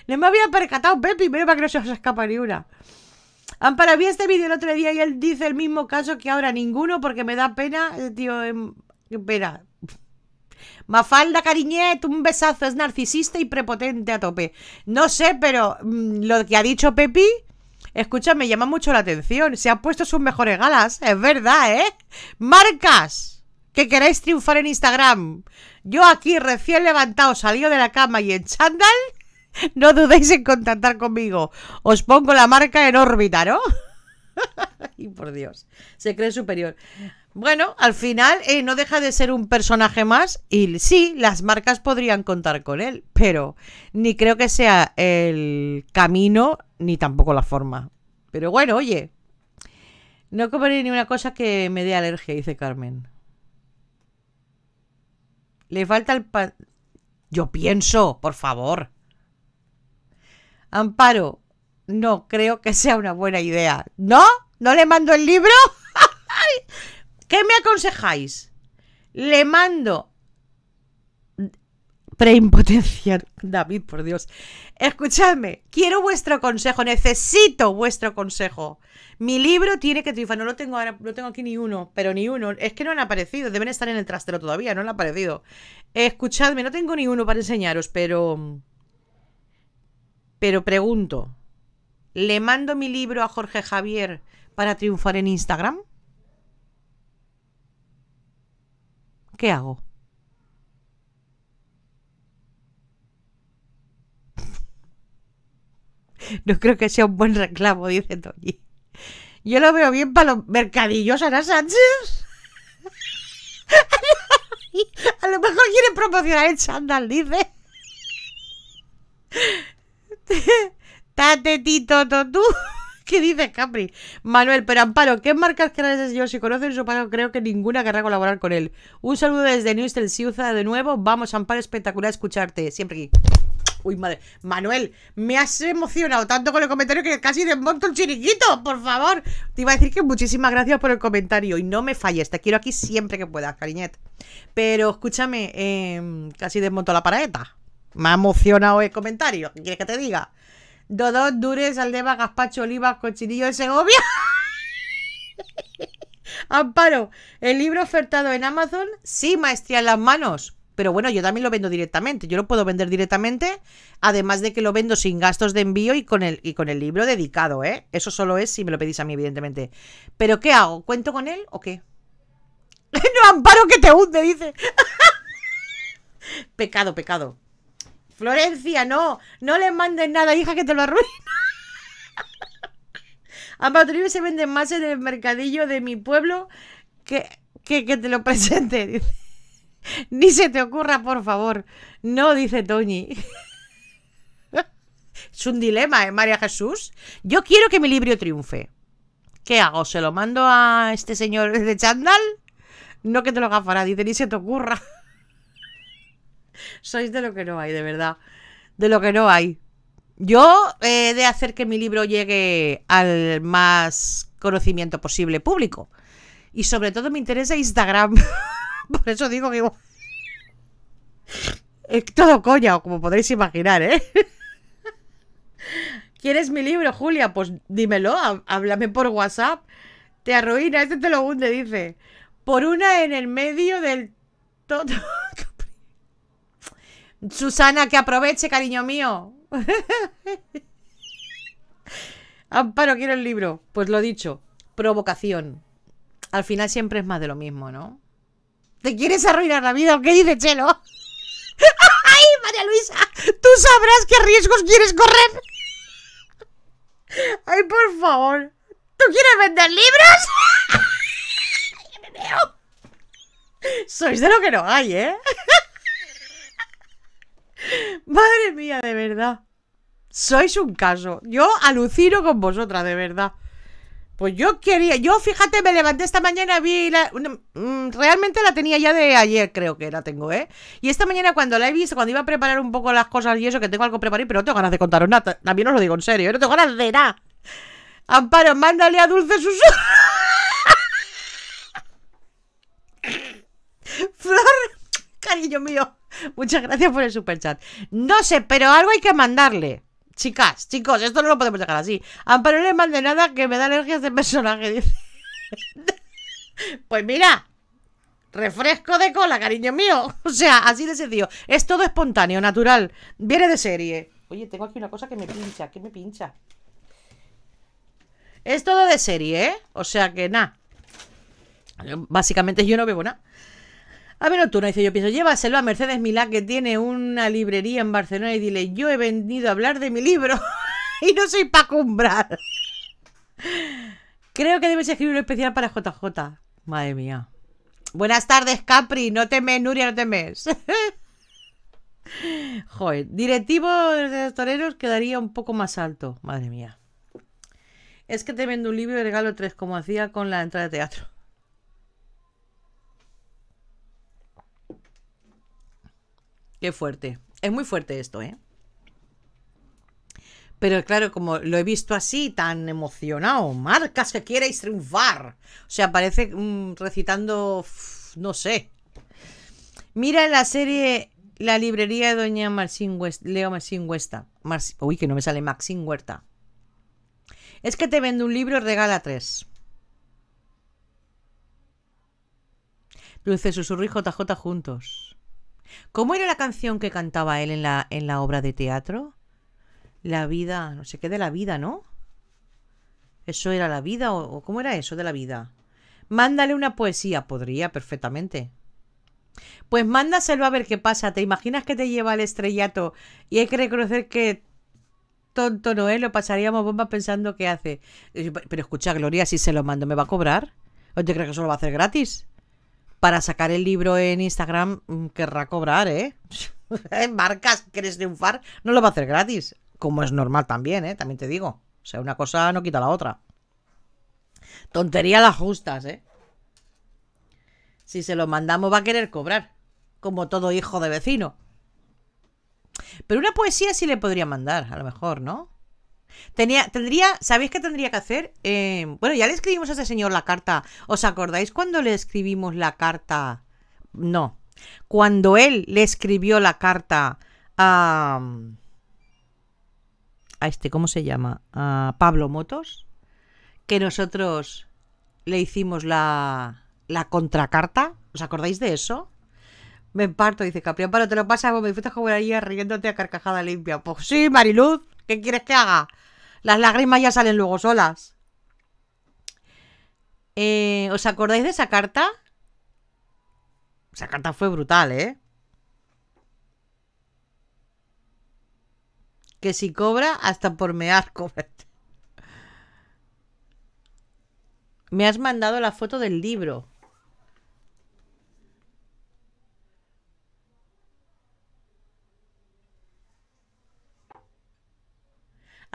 No me había percatado, Pepi. ¡Mira, para que no se os escapa ni una. Ampara, vi este vídeo el otro día y él dice el mismo caso que ahora ninguno porque me da pena, eh, tío. Qué em, pena. Mafalda Cariñet, un besazo, es narcisista y prepotente a tope. No sé, pero mm, lo que ha dicho Pepi, Escúchame, me llama mucho la atención. Se ha puesto sus mejores galas, es verdad, ¿eh? Marcas que queráis triunfar en Instagram. Yo aquí recién levantado, salido de la cama y en chándal, no dudéis en contactar conmigo. Os pongo la marca en órbita, ¿no? y por Dios, se cree superior. Bueno, al final eh, no deja de ser un personaje más y sí, las marcas podrían contar con él, pero ni creo que sea el camino ni tampoco la forma. Pero bueno, oye, no comeré ni una cosa que me dé alergia, dice Carmen. Le falta el pan... Yo pienso, por favor. Amparo, no creo que sea una buena idea. ¿No? ¿No le mando el libro? ¿Qué me aconsejáis? Le mando preimpotencia, David, por Dios. Escuchadme, quiero vuestro consejo, necesito vuestro consejo. Mi libro tiene que triunfar, no lo tengo ahora, no tengo aquí ni uno, pero ni uno. Es que no han aparecido, deben estar en el trastero todavía, no han aparecido. Escuchadme, no tengo ni uno para enseñaros, pero... Pero pregunto, ¿le mando mi libro a Jorge Javier para triunfar en Instagram? ¿qué hago? No creo que sea un buen reclamo, dice Tony. Yo lo veo bien para los mercadillos, Ana Sánchez. A lo mejor quieren promocionar el chándal, dice. Tate, tito, totú. ¿Qué dices, Capri? Manuel, pero Amparo, ¿qué marcas canales yo si conocen su pago? Creo que ninguna querrá colaborar con él. Un saludo desde Newstel usa de nuevo. Vamos, Amparo, espectacular escucharte. Siempre aquí. Uy, madre. Manuel, me has emocionado tanto con el comentario que casi desmonto el chiriquito, por favor. Te iba a decir que muchísimas gracias por el comentario y no me falles. Te quiero aquí siempre que puedas, cariñet. Pero escúchame, em, casi desmonto la paraeta Me ha emocionado el comentario. ¿Qué quieres que te diga? Dodot, Dures, Aldeba, Gaspacho, Olivas, Cochinillo de Segovia. Amparo, el libro ofertado en Amazon, sí, maestría en las manos. Pero bueno, yo también lo vendo directamente. Yo lo puedo vender directamente, además de que lo vendo sin gastos de envío y con el, y con el libro dedicado, ¿eh? Eso solo es si me lo pedís a mí, evidentemente. Pero ¿qué hago? ¿Cuento con él o qué? no, Amparo, que te hunde, dice. pecado, pecado. Florencia, no, no le mandes nada, hija, que te lo arruine. A se venden más en el mercadillo de mi pueblo que, que, que te lo presente. Ni se te ocurra, por favor. No, dice Toñi. es un dilema, ¿eh, María Jesús? Yo quiero que mi libro triunfe. ¿Qué hago? ¿Se lo mando a este señor de chandal? No que te lo gafará, dice, ni se te ocurra. Sois de lo que no hay, de verdad. De lo que no hay. Yo he de hacer que mi libro llegue al más conocimiento posible público. Y sobre todo me interesa Instagram. Por eso digo que... es todo coña, como podréis imaginar, ¿eh? ¿Quieres mi libro, Julia? Pues dímelo, háblame por WhatsApp. Te arruina, este te lo hunde, dice. Por una en el medio del todo. Susana, que aproveche, cariño mío. Amparo, quiero el libro. Pues lo dicho, provocación. Al final siempre es más de lo mismo, ¿no? ¿Te quieres arruinar la vida o qué dice Chelo? ¡Ay, María Luisa! Tú sabrás qué riesgos quieres correr. Ay, por favor. ¿Tú quieres vender libros? Sois de lo que no hay, ¿eh? Madre mía, de verdad. Sois un caso. Yo alucino con vosotras, de verdad. Pues yo quería, yo fíjate, me levanté esta mañana, vi la, mm, realmente la tenía ya de ayer, creo que la tengo, ¿eh? Y esta mañana cuando la he visto, cuando iba a preparar un poco las cosas y eso, que tengo algo preparado, pero no tengo ganas de contaros nada, también os lo digo en serio, ¿eh? no tengo ganas de nada. Amparo, mándale a Dulce sus... Flor, cariño mío. Muchas gracias por el super chat No sé, pero algo hay que mandarle. Chicas, chicos, esto no lo podemos dejar así. Amparo no le mande nada que me da alergias de personaje, pues mira, refresco de cola, cariño mío. O sea, así de sencillo. Es todo espontáneo, natural. Viene de serie. Oye, tengo aquí una cosa que me pincha, que me pincha. Es todo de serie, ¿eh? O sea que nada. Básicamente yo no bebo nada. A ver, otra dice, yo pienso, llévaselo a Mercedes Milá, que tiene una librería en Barcelona, y dile, yo he venido a hablar de mi libro y no soy para cumbrar Creo que debes escribir un especial para JJ. Madre mía. Buenas tardes, Capri. No temes, Nuria, no temes. Joder, directivo de los toreros quedaría un poco más alto. Madre mía. Es que te vendo un libro y regalo tres, como hacía con la entrada de teatro. Qué fuerte. Es muy fuerte esto, ¿eh? Pero claro, como lo he visto así, tan emocionado, marcas que quierais triunfar. O sea, parece mm, recitando, no sé. Mira la serie La librería de Doña Leo Marcin Huerta. Uy, que no me sale Maxine Huerta. Es que te vende un libro, regala tres. Dulce Susurro y JJ juntos. ¿Cómo era la canción que cantaba él en la, en la obra de teatro? La vida, no sé qué de la vida, ¿no? ¿Eso era la vida o cómo era eso de la vida? Mándale una poesía, podría perfectamente. Pues mándaselo a ver qué pasa. ¿Te imaginas que te lleva el estrellato? Y hay que reconocer que tonto no es, lo pasaríamos bomba pensando qué hace. Pero escucha, Gloria, si se lo mando, ¿me va a cobrar? ¿O te crees que solo va a hacer gratis? para sacar el libro en Instagram mm, querrá cobrar, ¿eh? Marcas, quieres triunfar, no lo va a hacer gratis, como es normal también, ¿eh? También te digo. O sea, una cosa no quita la otra. Tontería las justas, ¿eh? Si se lo mandamos va a querer cobrar, como todo hijo de vecino. Pero una poesía sí le podría mandar, a lo mejor, ¿no? Tenía, tendría, ¿sabéis qué tendría que hacer? Eh, bueno, ya le escribimos a ese señor la carta. ¿Os acordáis cuando le escribimos la carta? No. Cuando él le escribió la carta a. a este, ¿cómo se llama? A Pablo Motos. Que nosotros le hicimos la. la contracarta. ¿Os acordáis de eso? Me parto, dice Caprián, pero te lo pasas, me disfrutas como una riéndote a carcajada limpia. Pues sí, Mariluz, ¿qué quieres que haga? Las lágrimas ya salen luego solas. Eh, ¿Os acordáis de esa carta? Esa carta fue brutal, ¿eh? Que si cobra, hasta por mear cobra. Me has mandado la foto del libro.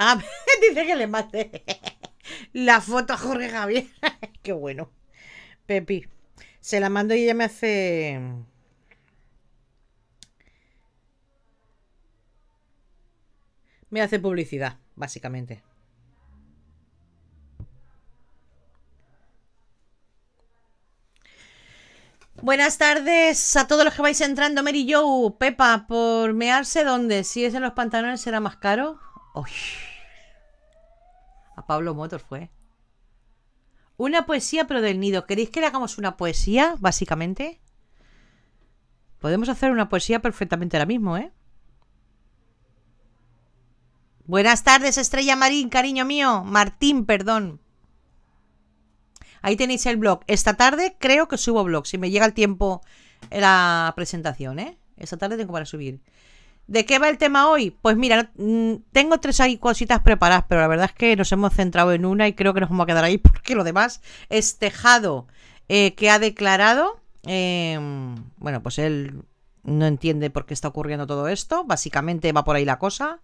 Ah, dice que le mate la foto a Jorge Javier. Qué bueno. Pepi. Se la mando y ella me hace. Me hace publicidad, básicamente. Buenas tardes a todos los que vais entrando. Mary Joe, Pepa, por mearse donde, si es en los pantalones será más caro. Uy. A Pablo Motors fue. Una poesía, pero del nido. ¿Queréis que le hagamos una poesía, básicamente? Podemos hacer una poesía perfectamente ahora mismo, ¿eh? Buenas tardes, Estrella Marín, cariño mío. Martín, perdón. Ahí tenéis el blog. Esta tarde creo que subo blog. Si me llega el tiempo en la presentación, ¿eh? Esta tarde tengo para subir. ¿De qué va el tema hoy? Pues mira, mm, tengo tres ahí cositas preparadas, pero la verdad es que nos hemos centrado en una y creo que nos vamos a quedar ahí porque lo demás es Tejado, eh, que ha declarado, em, bueno, pues él no entiende por qué está ocurriendo todo esto, básicamente va por ahí la cosa.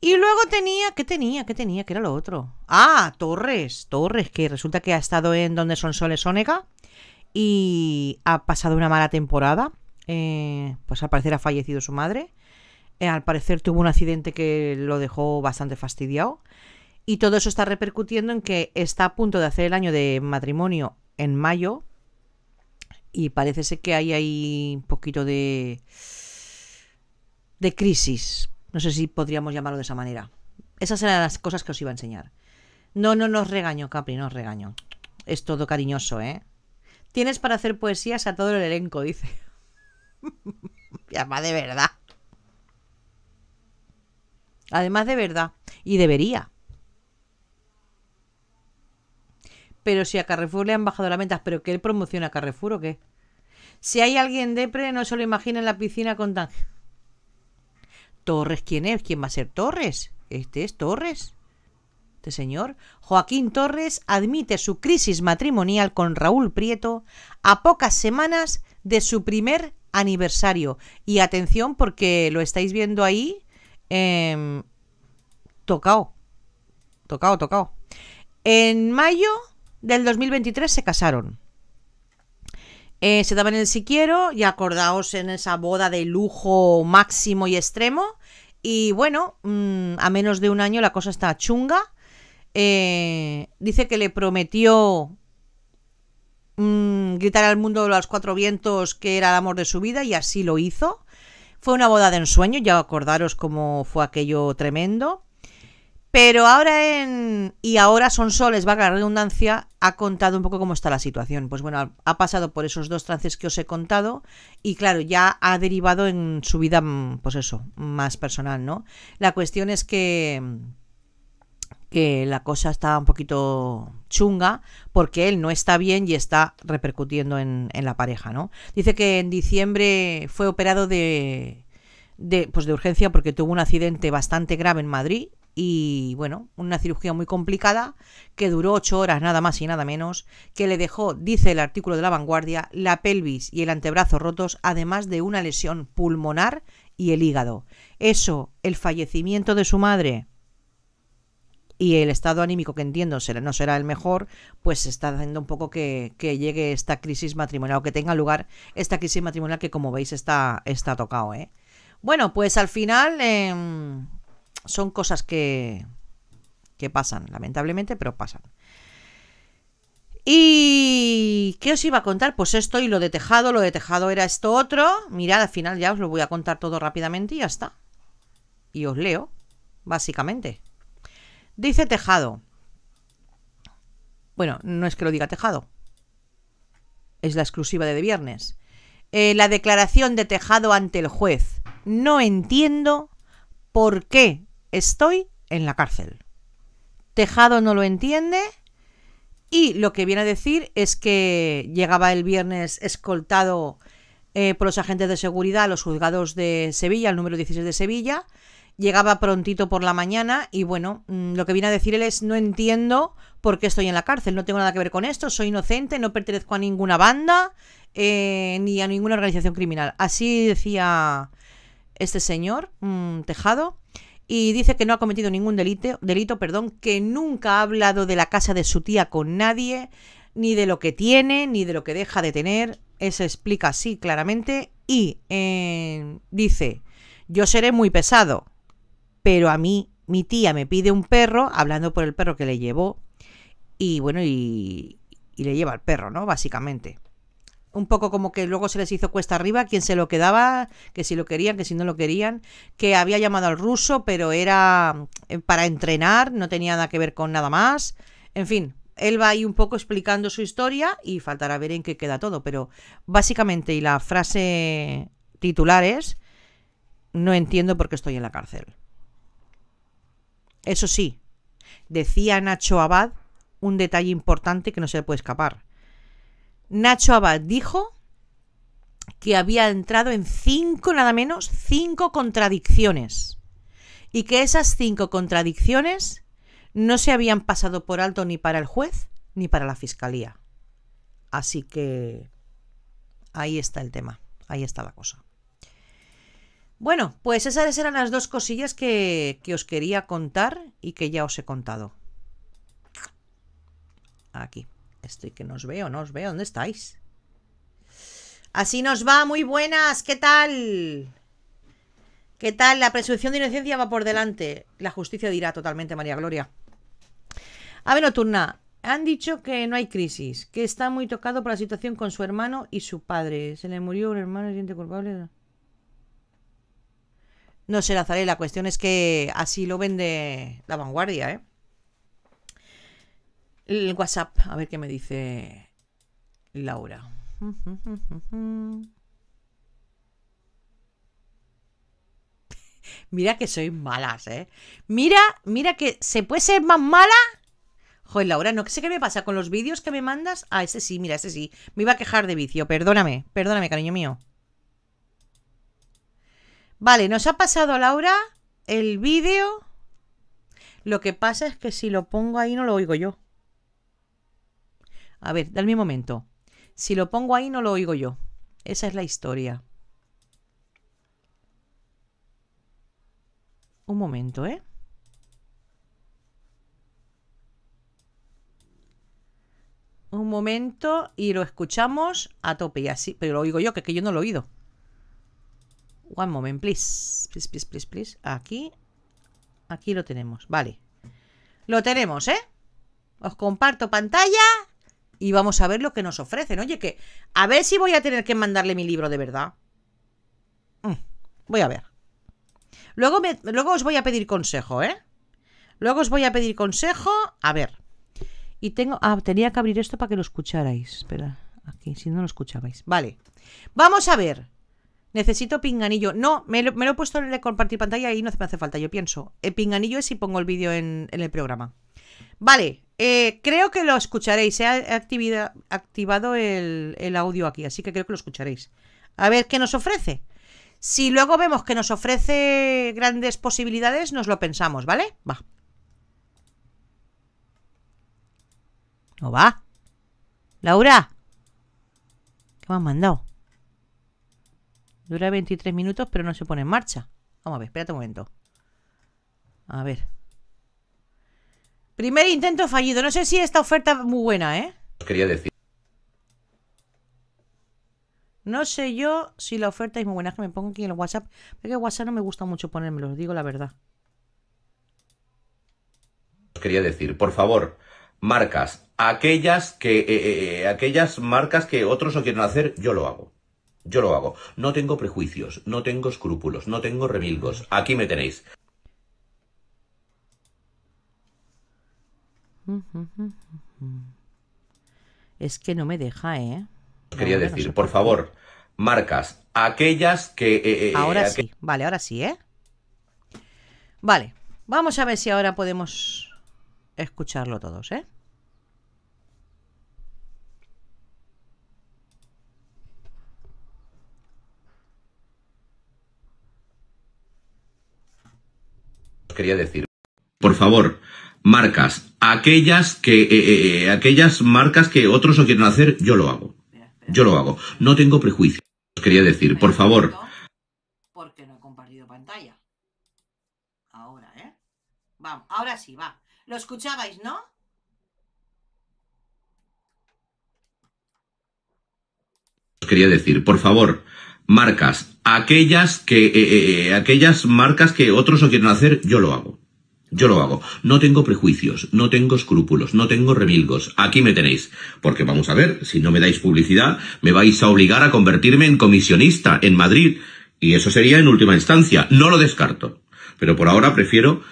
Y luego tenía, ¿qué tenía? ¿Qué tenía? ¿Qué era lo otro? Ah, Torres, Torres, que resulta que ha estado en Donde son Soles Onega y ha pasado una mala temporada. Eh, pues al parecer ha fallecido su madre. Eh, al parecer tuvo un accidente que lo dejó bastante fastidiado. Y todo eso está repercutiendo en que está a punto de hacer el año de matrimonio en mayo. Y parece ser que ahí un poquito de, de crisis. No sé si podríamos llamarlo de esa manera. Esas eran las cosas que os iba a enseñar. No, no, no os regaño, Capri, no os regaño. Es todo cariñoso, ¿eh? Tienes para hacer poesías a todo el elenco, dice. ya va de verdad. Además de verdad. Y debería. Pero si a Carrefour le han bajado las ventas, ¿pero que él promociona a Carrefour o qué? Si hay alguien depre, no se lo imagina en la piscina con tan... Torres, ¿quién es? ¿Quién va a ser Torres? Este es Torres. Este señor. Joaquín Torres admite su crisis matrimonial con Raúl Prieto a pocas semanas de su primer aniversario. Y atención porque lo estáis viendo ahí, Tocado, em, tocao. Tocao, tocao. En mayo del 2023 se casaron. Eh, se daban el si y acordaos en esa boda de lujo máximo y extremo. Y bueno, mm, a menos de un año la cosa está chunga. Eh, dice que le prometió mm, gritar al mundo de los cuatro vientos que era el amor de su vida y así lo hizo. Fue una boda de ensueño, ya acordaros cómo fue aquello tremendo. Pero ahora en. Y ahora Son Soles, va a la redundancia, ha contado un poco cómo está la situación. Pues bueno, ha pasado por esos dos trances que os he contado y claro, ya ha derivado en su vida, mm, pues eso, más personal, ¿no? La cuestión es que mm, que la cosa está un poquito chunga porque él no está bien y está repercutiendo en, la pareja, ¿no? Dice que en diciembre fue operado de, de, pues de urgencia porque tuvo un accidente bastante grave en Madrid y bueno, una cirugía muy complicada que duró ocho horas nada más y nada menos, que le dejó, dice el artículo de la vanguardia, la pelvis y el antebrazo rotos, además de una lesión pulmonar y el hígado. Eso, el fallecimiento de su madre, y el estado anímico que entiendo no será el mejor, pues está haciendo un poco que, llegue esta crisis matrimonial o que tenga lugar esta crisis matrimonial que como veis está, está tocado. ¿eh? Bueno, pues al final em, son cosas que, que pasan, lamentablemente, pero pasan. ¿Y qué os iba a contar? Pues esto y lo de tejado, lo de tejado era esto otro. Mirad, al final ya os lo voy a contar todo rápidamente y ya está. Y os leo, básicamente. Dice tejado. Bueno, no es que lo diga tejado. Es la exclusiva de, viernes. Eh, la declaración de tejado ante el juez. No entiendo por qué estoy en la cárcel. Tejado no lo entiende. Y lo que viene a decir es que llegaba el viernes escoltado eh, por los agentes de seguridad a los juzgados de Sevilla, el número 16 de Sevilla, llegaba prontito por la mañana y bueno, mm, lo que viene a decir él es no entiendo por qué estoy en la cárcel, no tengo nada que ver con esto, soy inocente, no pertenezco a ninguna banda eh, ni a ninguna organización criminal. Así decía este señor, mm, Tejado, y dice que no ha cometido ningún delito, delito, perdón, que nunca ha hablado de la casa de su tía con nadie, ni de lo que tiene, ni de lo que deja de tener. Eso explica así claramente y eh, dice, yo seré muy pesado, pero a mí mi tía me pide un perro, hablando por el perro que le llevó, y bueno, y, le lleva el perro, ¿no? Básicamente. Un poco como que luego se les hizo cuesta arriba quién se lo quedaba, que si lo querían, que si no lo querían, que había llamado al ruso, pero era eh, para entrenar, no tenía nada que ver con nada más. En fin, él va ahí un poco explicando su historia y faltará ver en qué queda todo, pero básicamente y la frase titular es, no entiendo por qué estoy en la cárcel. Eso sí, decía Nacho Abad un detalle importante que no se le puede escapar. Nacho Abad dijo que había entrado en cinco, nada menos, cinco contradicciones. Y que esas cinco contradicciones no se habían pasado por alto ni para el juez ni para la fiscalía. Así que ahí está el tema, ahí está la cosa. Bueno, pues esas eran las dos cosillas que, que os quería contar y que ya os he contado. Aquí. Estoy que nos veo, no os veo. ¿Dónde estáis? Así nos va, muy buenas. ¿Qué tal? ¿Qué tal? La presunción de inocencia va por delante. La justicia dirá totalmente, María Gloria. A ver, turna. Han dicho que no hay crisis, que está muy tocado por la situación con su hermano y su padre. Se le murió un hermano y siente culpable. No la Lazaré, la cuestión es que así lo vende la vanguardia, ¿eh? El WhatsApp, a ver qué me dice Laura. Mira que soy malas, ¿eh? Mira, mira que se puede ser más mala. Joder, Laura, no sé qué me pasa con los vídeos que me mandas. Ah, ese sí, mira, este sí. Me iba a quejar de vicio, perdóname, perdóname, cariño mío. Vale, nos ha pasado Laura el vídeo. Lo que pasa es que si lo pongo ahí no lo oigo yo. A ver, dame un momento. Si lo pongo ahí no lo oigo yo. Esa es la historia. Un momento, ¿eh? Un momento y lo escuchamos a tope y así, pero lo oigo yo, que, que yo no lo he oído. One moment, please. Please, Aquí. Aquí lo tenemos. Vale. Lo tenemos, ¿eh? Os comparto pantalla y vamos a ver lo que nos ofrecen. Oye, que a ver si voy a tener que mandarle mi libro de verdad. Mm, voy a ver. Luego, luego os voy a pedir consejo, ¿eh? Luego os voy a pedir consejo. A ver. Y tengo... Ah, tenía que abrir esto para que lo escucharais. Espera, aquí, si no lo escuchabais. Vale. Vamos a ver necesito pinganillo. No, me lo, he puesto en el compartir pantalla y no me hace falta, yo pienso. pinganillo es si pongo el vídeo en, el programa. Vale, eh, creo que lo escucharéis. se ha activado el, el, audio aquí, así que creo que lo escucharéis. A ver qué nos ofrece. Si luego vemos que nos ofrece grandes posibilidades, nos lo pensamos, ¿vale? Va. No va. Laura. ¿Qué me han mandado? Dura 23 minutos, pero no se pone en marcha. Vamos a ver, espérate un momento. A ver. Primer intento fallido. No sé si esta oferta es muy buena, ¿eh? Quería decir. No sé yo si la oferta es muy buena. Es que me pongo aquí en el WhatsApp. Porque WhatsApp no me gusta mucho ponérmelo, digo la verdad. Quería decir, por favor, marcas. Aquellas que. Eh, eh, eh, aquellas marcas que otros no quieren hacer, yo lo hago. Yo lo hago. No tengo prejuicios, no tengo escrúpulos, no tengo remilgos. Aquí me tenéis. Es que no me deja, ¿eh? Quería decir, por favor, marcas, aquellas que... Eh, eh, eh, ahora sí, vale, ahora sí, ¿eh? Vale, vamos a ver si ahora podemos escucharlo todos, ¿eh? quería decir. Por favor, marcas. Aquellas que, eh, eh, eh, aquellas marcas que otros no quieren hacer, yo lo hago. Yo lo hago. No tengo prejuicios. Quería decir, por favor. Porque no he compartido pantalla. Ahora, ¿eh? Vamos, ahora sí, va. ¿Lo escuchabais, no? Quería decir, por favor, marcas, aquellas que, eh, eh, eh, aquellas marcas que otros no quieren hacer, yo lo hago. Yo lo hago. No tengo prejuicios, no tengo escrúpulos, no tengo remilgos. Aquí me tenéis. Porque vamos a ver, si no me dais publicidad, me vais a obligar a convertirme en comisionista en Madrid. Y eso sería en última instancia. No lo descarto. Pero por ahora prefiero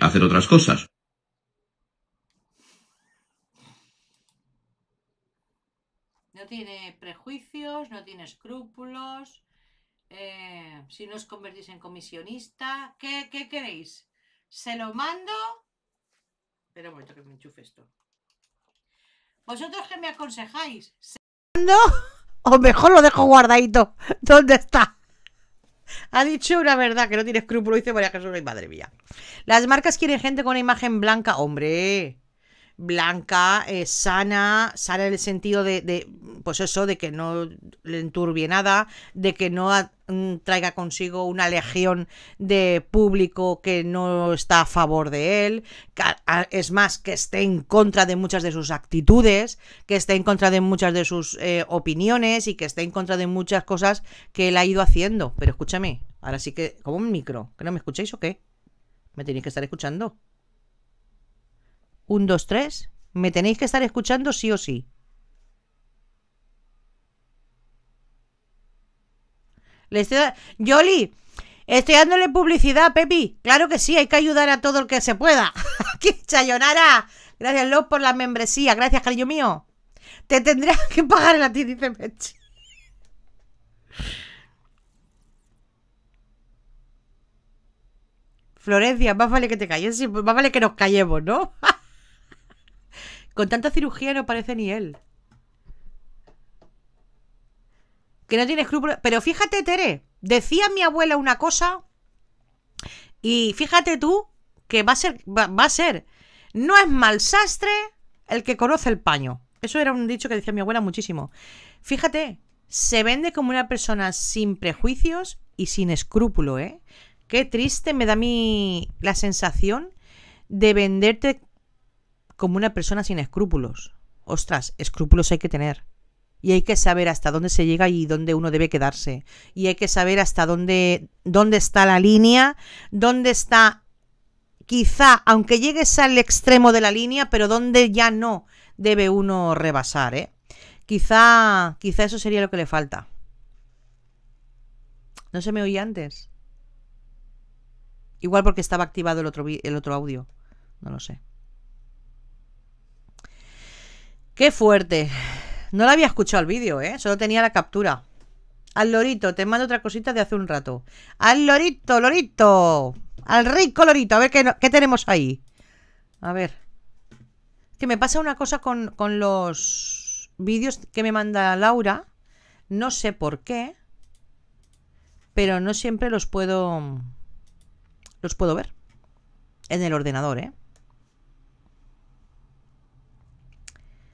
hacer otras cosas. No tiene prejuicios, no tiene escrúpulos, eh, si no os convertís en comisionista, ¿qué, queréis? ¿Se lo mando? Espera que me enchufe esto. ¿Vosotros qué me aconsejáis? ¿Se lo mando? O mejor lo dejo guardadito. ¿Dónde está? Ha dicho una verdad que no tiene escrúpulo, dice María Jesús, madre mía. Las marcas quieren gente con una imagen blanca, hombre blanca, eh, sana, sana en el sentido de, pues eso, de que no le enturbie nada, de que no mm, traiga consigo una legión de público que no está a favor de él, es más, que esté en contra de muchas de sus actitudes, que esté en contra de muchas de sus eh, opiniones y que esté en contra de muchas cosas que él ha ido haciendo. Pero escúchame, ahora sí que, como un micro, que no me escuchéis o qué? Me tenéis que estar escuchando. Un, dos, tres. me tenéis que estar escuchando sí o sí. Le estoy dando. Yoli, estoy dándole publicidad, Pepi. Claro que sí, hay que ayudar a todo el que se pueda. ¡Qué chayonara! Gracias, Lop, por la membresía. Gracias, cariño mío. Te tendrás que pagar a ti, dice Pechi. Florencia, más vale que te calles, más vale que nos callemos, ¿no? Con tanta cirugía no parece ni él. Que no tiene escrúpulos. Pero fíjate, Tere, decía mi abuela una cosa y fíjate tú que va a ser, va, a ser, no es mal sastre el que conoce el paño. Eso era un dicho que decía mi abuela muchísimo. Fíjate, se vende como una persona sin prejuicios y sin escrúpulo, ¿eh? Qué triste me da mí la sensación de venderte como una persona sin escrúpulos. Ostras, escrúpulos hay que tener. Y hay que saber hasta dónde se llega y dónde uno debe quedarse. Y hay que saber hasta dónde, dónde está la línea, dónde está, quizá, aunque llegues al extremo de la línea, pero dónde ya no debe uno rebasar, ¿eh? Quizá, quizá eso sería lo que le falta. No se me oía antes. Igual porque estaba activado el otro, el otro audio. No lo sé. Qué fuerte. No la había escuchado el vídeo, ¿eh? Solo tenía la captura. Al lorito, te mando otra cosita de hace un rato. Al lorito, lorito. Al rico lorito. A ver qué, tenemos ahí. A ver. Que me pasa una cosa con, con los vídeos que me manda Laura. No sé por qué. Pero no siempre los puedo... Los puedo ver. En el ordenador, ¿eh?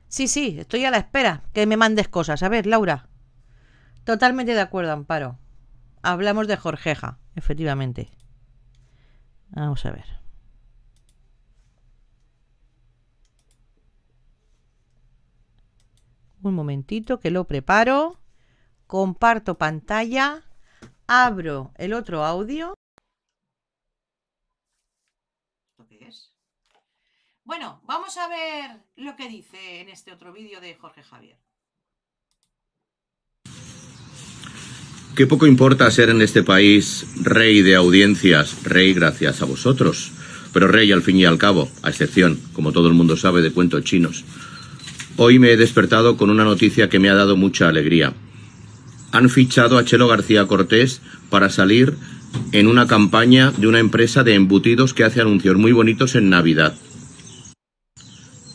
Sí, sí, estoy a la espera que me mandes cosas. A ver, Laura. Totalmente de acuerdo, Amparo. Hablamos de Jorgeja, efectivamente. Vamos a ver. Un momentito que lo preparo. Comparto pantalla. Abro el otro audio. Bueno, vamos a ver lo que dice en este otro vídeo de Jorge Javier. Qué poco importa ser en este país rey de audiencias, rey gracias a vosotros, pero rey al fin y al cabo, a excepción, como todo el mundo sabe, de cuentos chinos. Hoy me he despertado con una noticia que me ha dado mucha alegría. Han fichado a Chelo García Cortés para salir en una campaña de una empresa de embutidos que hace anuncios muy bonitos en Navidad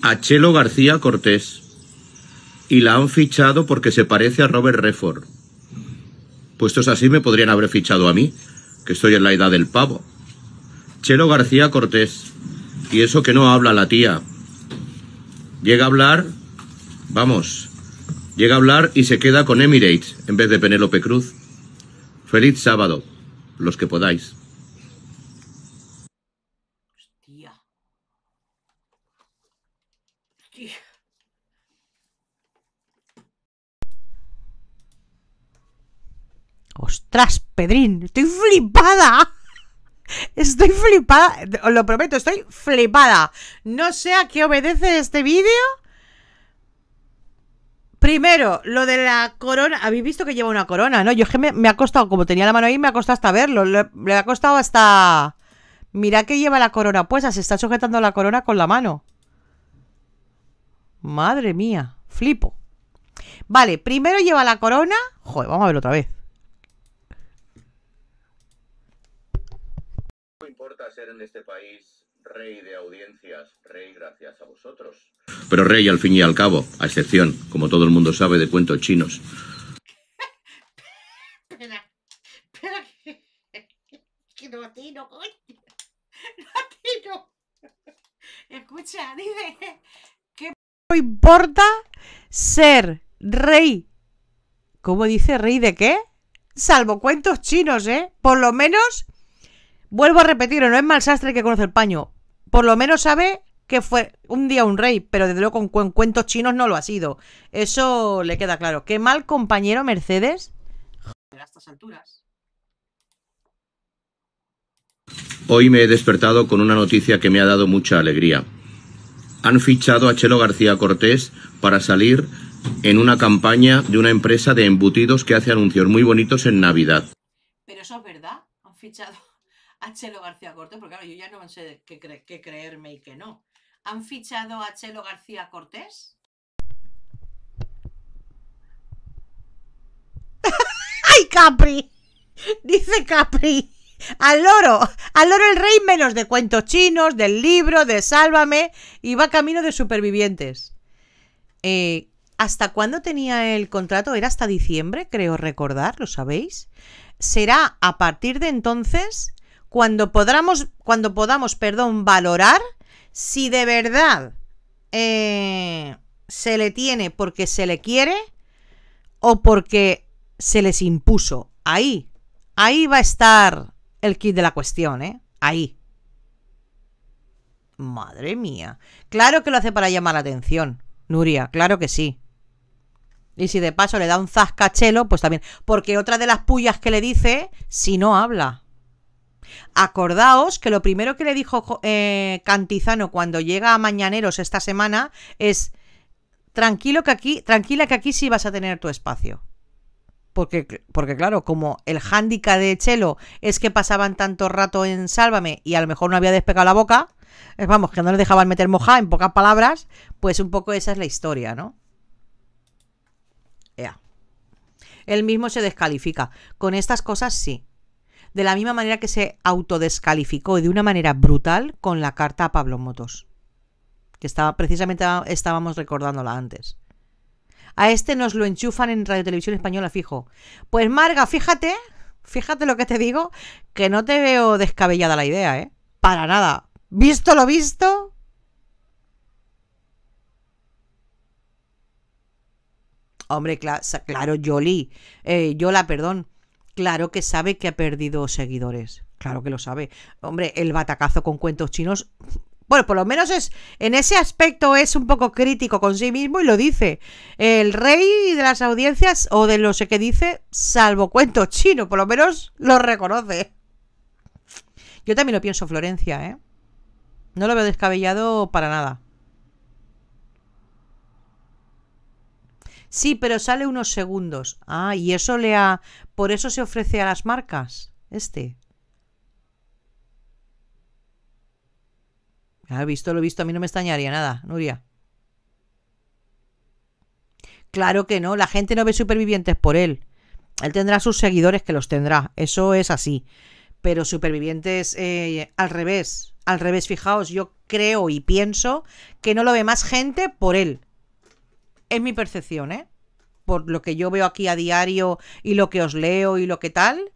a Chelo García Cortés y la han fichado porque se parece a Robert Redford. Puestos así me podrían haber fichado a mí, que estoy en la edad del pavo. Chelo García Cortés. Y eso que no habla la tía. Llega a hablar, vamos, llega a hablar y se queda con Emirates en vez de Penélope Cruz. Feliz sábado, los que podáis. Ostras, Pedrín, estoy flipada. Estoy flipada, os lo prometo, estoy flipada. No sé a qué obedece este vídeo. Primero, lo de la corona. Habéis visto que lleva una corona, ¿no? Yo es que me, ha costado, como tenía la mano ahí, me ha costado hasta verlo. Le, ha costado hasta. Mira que lleva la corona Pues se está sujetando la corona con la mano. Madre mía, flipo. Vale, primero lleva la corona. Joder, vamos a verlo otra vez. en este país rey de audiencias, rey gracias a vosotros. Pero rey al fin y al cabo, a excepción, como todo el mundo sabe, de cuentos chinos. Espera, espera, que no atino, coño. No atino. Escucha, dice, ¿qué importa ser rey? ¿Cómo dice rey de qué? Salvo cuentos chinos, ¿eh? Por lo menos Vuelvo a repetir, no es mal sastre que conoce el paño. Por lo menos sabe que fue un día un rey, pero desde luego con, cuentos chinos no lo ha sido. Eso le queda claro. Qué mal compañero Mercedes. A estas alturas. Hoy me he despertado con una noticia que me ha dado mucha alegría. Han fichado a Chelo García Cortés para salir en una campaña de una empresa de embutidos que hace anuncios muy bonitos en Navidad. Pero eso es verdad, han fichado a Chelo García Cortés, porque claro, yo ya no sé qué, creerme y qué no. ¿Han fichado a Chelo García Cortés? ¡Ay, Capri! Dice Capri. Al loro, al loro el rey menos de cuentos chinos, del libro, de Sálvame, y va camino de supervivientes. Eh, ¿Hasta cuándo tenía el contrato? Era hasta diciembre, creo recordar, ¿lo sabéis? Será a partir de entonces cuando podamos, cuando podamos, perdón, valorar si de verdad eh, se le tiene porque se le quiere o porque se les impuso. Ahí, ahí va a estar el kit de la cuestión, ¿eh? Ahí. Madre mía. Claro que lo hace para llamar la atención, Nuria, claro que sí. Y si de paso le da un zascachelo, pues también. Porque otra de las pullas que le dice, si no habla. Acordaos que lo primero que le dijo eh, Cantizano cuando llega a Mañaneros esta semana es tranquilo que aquí, tranquila que aquí sí vas a tener tu espacio. Porque, porque claro, como el hándicap de Chelo es que pasaban tanto rato en Sálvame y a lo mejor no había despegado la boca, eh, vamos, que no le dejaban meter moja, en pocas palabras, pues un poco esa es la historia, ¿no? Ea. Él mismo se descalifica. Con estas cosas sí de la misma manera que se autodescalificó y de una manera brutal con la carta a Pablo Motos, que estaba, precisamente estábamos recordándola antes. A este nos lo enchufan en Radio Televisión Española, fijo. Pues Marga, fíjate, fíjate lo que te digo, que no te veo descabellada la idea, ¿eh? Para nada. Visto lo visto. Hombre, claro, Jolie, eh, Yola, perdón. Claro que sabe que ha perdido seguidores. Claro que lo sabe. Hombre, el batacazo con cuentos chinos. Bueno, por lo menos es en ese aspecto es un poco crítico con sí mismo y lo dice. El rey de las audiencias o de lo sé que dice, salvo cuentos chinos, por lo menos lo reconoce. Yo también lo pienso Florencia, ¿eh? No lo veo descabellado para nada. Sí, pero sale unos segundos. Ah, y eso le ha... Por eso se ofrece a las marcas, este. Ah, visto lo he visto, a mí no me extrañaría nada, Nuria. Claro que no, la gente no ve supervivientes por él. Él tendrá sus seguidores que los tendrá, eso es así. Pero supervivientes eh, al revés, al revés, fijaos, yo creo y pienso que no lo ve más gente por él es mi percepción, ¿eh? Por lo que yo veo aquí a diario y lo que os leo y lo que tal,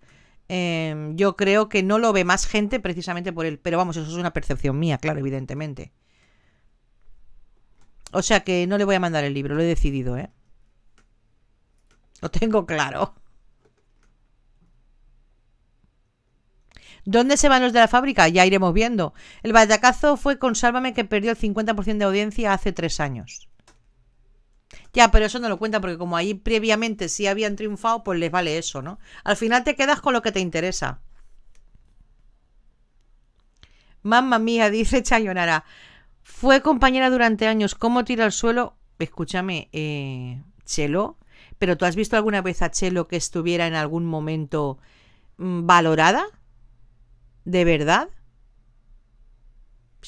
em, yo creo que no lo ve más gente precisamente por él. Pero vamos, eso es una percepción mía, claro, evidentemente. O sea que no le voy a mandar el libro, lo he decidido, ¿eh? Lo tengo claro. ¿Dónde se van los de la fábrica? Ya iremos viendo. El vallacazo fue con Sálvame que perdió el 50% de audiencia hace tres años. Ya, pero eso no lo cuenta porque como ahí previamente sí habían triunfado, pues les vale eso, ¿no? Al final te quedas con lo que te interesa. Mamma mía, dice Chayonara. Fue compañera durante años. ¿Cómo tira al suelo? Escúchame, eh, Chelo. ¿Pero tú has visto alguna vez a Chelo que estuviera en algún momento mm, valorada? ¿De verdad?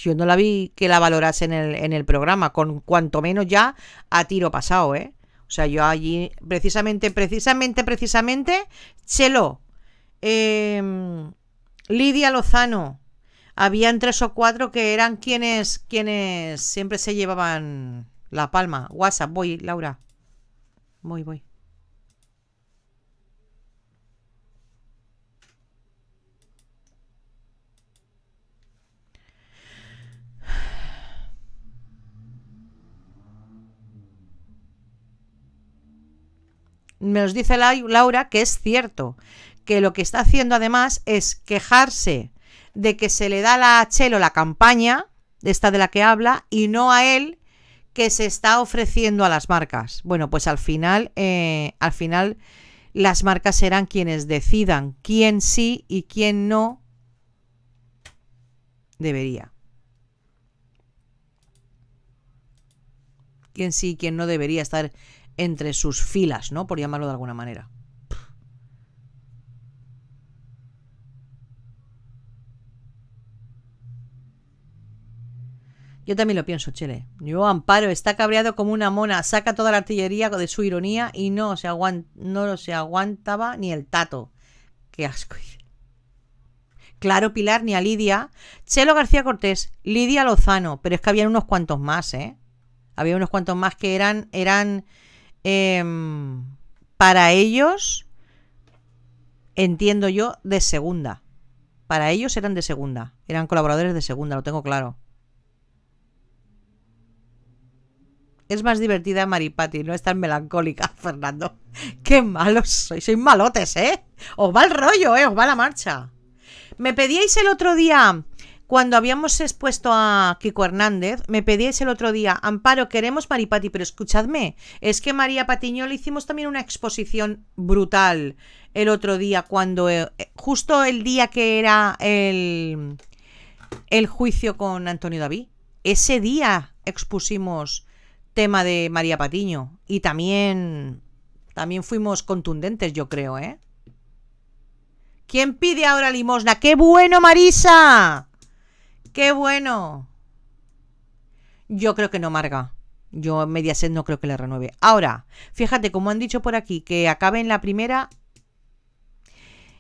Yo no la vi que la valorase en el, en el programa, con cuanto menos ya a tiro pasado, ¿eh? O sea, yo allí, precisamente, precisamente, precisamente, Chelo, em, Lidia Lozano, habían tres o cuatro que eran quienes, quienes siempre se llevaban la palma. WhatsApp, voy, Laura. Voy, voy. nos dice Laura que es cierto, que lo que está haciendo además es quejarse de que se le da la Chelo la campaña, esta de la que habla, y no a él que se está ofreciendo a las marcas. Bueno, pues al final, eh, al final las marcas serán quienes decidan quién sí y quién no debería. Quién sí y quién no debería estar entre sus filas, ¿no? Por llamarlo de alguna manera. Yo también lo pienso, Chele. Yo, Amparo, está cabreado como una mona, saca toda la artillería de su ironía y no se, no se aguantaba ni el tato. Qué asco. Claro, Pilar, ni a Lidia. Chelo García Cortés, Lidia Lozano, pero es que había unos cuantos más, ¿eh? Había unos cuantos más que eran, eran Em, para ellos, entiendo yo, de segunda. Para ellos eran de segunda, eran colaboradores de segunda, lo tengo claro. Es más divertida Maripati, no es tan melancólica, Fernando. Qué malos sois, sois malotes, ¿eh? Os va el rollo, ¿eh? Os va la marcha. Me pedíais el otro día cuando habíamos expuesto a Kiko Hernández, me pedíais el otro día, Amparo, queremos Maripati, pero escuchadme, es que María Patiño le hicimos también una exposición brutal el otro día, cuando eh, justo el día que era el, el juicio con Antonio David. Ese día expusimos tema de María Patiño y también, también fuimos contundentes, yo creo, ¿eh? ¿Quién pide ahora limosna? ¡Qué bueno, Marisa! ¡Qué bueno! Yo creo que no, Marga. Yo en sed no creo que le renueve. Ahora, fíjate, como han dicho por aquí, que acabe en la primera.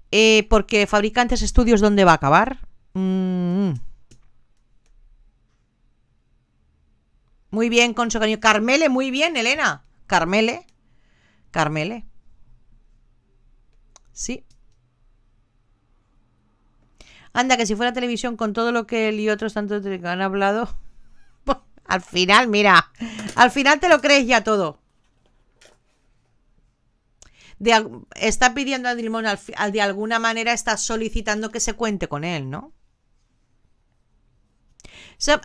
Eh, porque Fabricantes Estudios, ¿dónde va a acabar? Muy bien, con su Carmele, muy bien, Elena. Carmele. Carmele. Sí. Anda, que si fuera televisión con todo lo que él y otros tanto han hablado. al final, mira. Al final te lo crees ya todo. está pidiendo a Dilmón, de alguna manera está solicitando que se cuente con él, ¿no?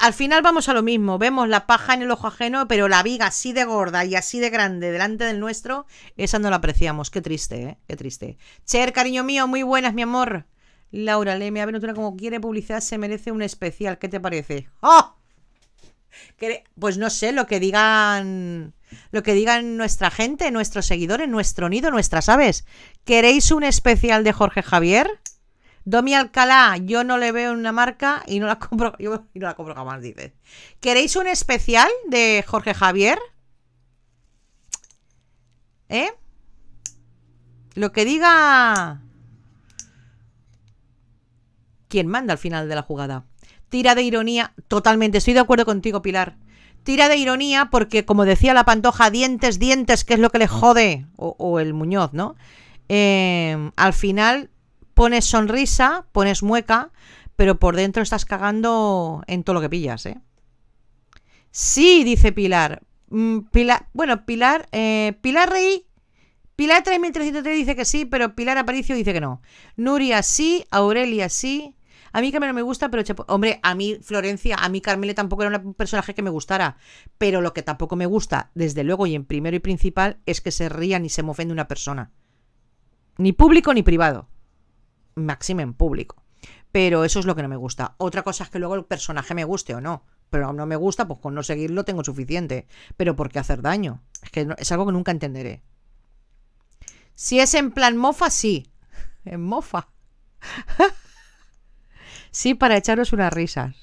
al final vamos a lo mismo, vemos la paja en el ojo ajeno, pero la viga así de gorda y así de grande delante del nuestro, esa no la apreciamos. Qué triste, ¿eh? Qué triste. Cher, cariño mío, muy buenas, mi amor. Laura, léeme a como quiere publicidad, se merece un especial. ¿Qué te parece? ¡Oh! Pues no sé, lo que digan. Lo que digan nuestra gente, nuestros seguidores, nuestro nido, nuestras aves. ¿Queréis un especial de Jorge Javier? Domi Alcalá, yo no le veo una marca y no la compro, y no la compro jamás, dices. ¿Queréis un especial de Jorge Javier? ¿Eh? Lo que diga ¿Quién manda al final de la jugada. Tira de ironía, totalmente, estoy de acuerdo contigo, Pilar. Tira de ironía porque, como decía la pantoja, dientes, dientes, que es lo que le jode, o, el Muñoz, ¿no? Eh, al final pones sonrisa, pones mueca, pero por dentro estás cagando en todo lo que pillas, ¿eh? Sí, dice Pilar. Mm, Pilar bueno, Pilar, eh, Pilar Rey, Pilar 3303 dice que sí, pero Pilar Aparicio dice que no. Nuria sí, Aurelia sí, a mí Carmelo me gusta, pero hombre, a mí Florencia, a mí Carmele tampoco era un personaje que me gustara. Pero lo que tampoco me gusta, desde luego y en primero y principal, es que se rían y se mofen de una persona. Ni público ni privado. Máximo en público. Pero eso es lo que no me gusta. Otra cosa es que luego el personaje me guste o no. Pero no me gusta, pues con no seguirlo tengo suficiente. Pero ¿por qué hacer daño? Es que es algo que nunca entenderé. Si es en plan mofa, sí. En mofa. sí para echaros unas risas.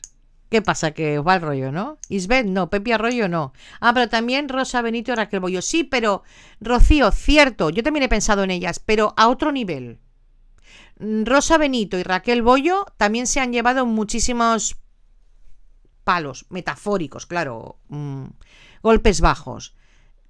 ¿Qué pasa? Que os va el rollo, ¿no? Isbeth, no. Pepi Arroyo, no. Ah, pero también Rosa Benito y Raquel Bollo. Sí, pero, Rocío, cierto, yo también he pensado en ellas, pero a otro nivel. Mm, Rosa Benito y Raquel Bollo también se han llevado muchísimos palos, metafóricos, claro, mm, golpes bajos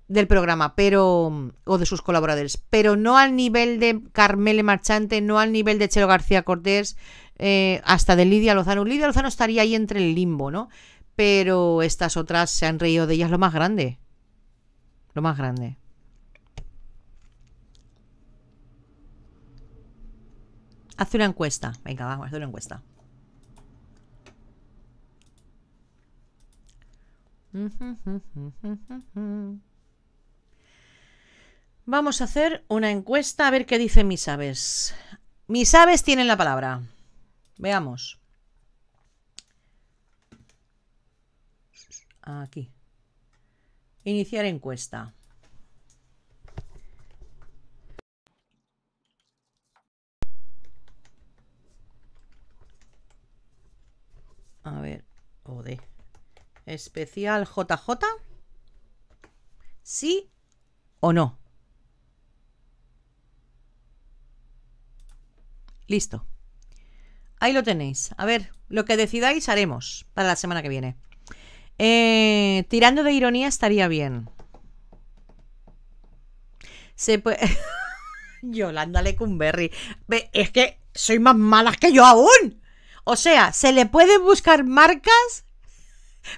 del programa, pero mm, o de sus colaboradores, pero no al nivel de Carmele Marchante, no al nivel de Chelo García Cortés, eh, hasta de Lidia Lozano. Lidia Lozano estaría ahí entre el limbo, ¿no? Pero estas otras se han reído de ellas lo más grande. Lo más grande. Haz una encuesta. Venga, vamos, haz una encuesta. Vamos a hacer una encuesta a ver qué dicen mis aves. Mis aves tienen la palabra. Veamos. Aquí. Iniciar encuesta. A ver, de Especial JJ. ¿Sí o no? Listo. Ahí lo tenéis. A ver, lo que decidáis haremos para la semana que viene. Eh, tirando de ironía estaría bien. Se puede... Yolanda Lecumberri. Es que soy más malas que yo aún. O sea, se le pueden buscar marcas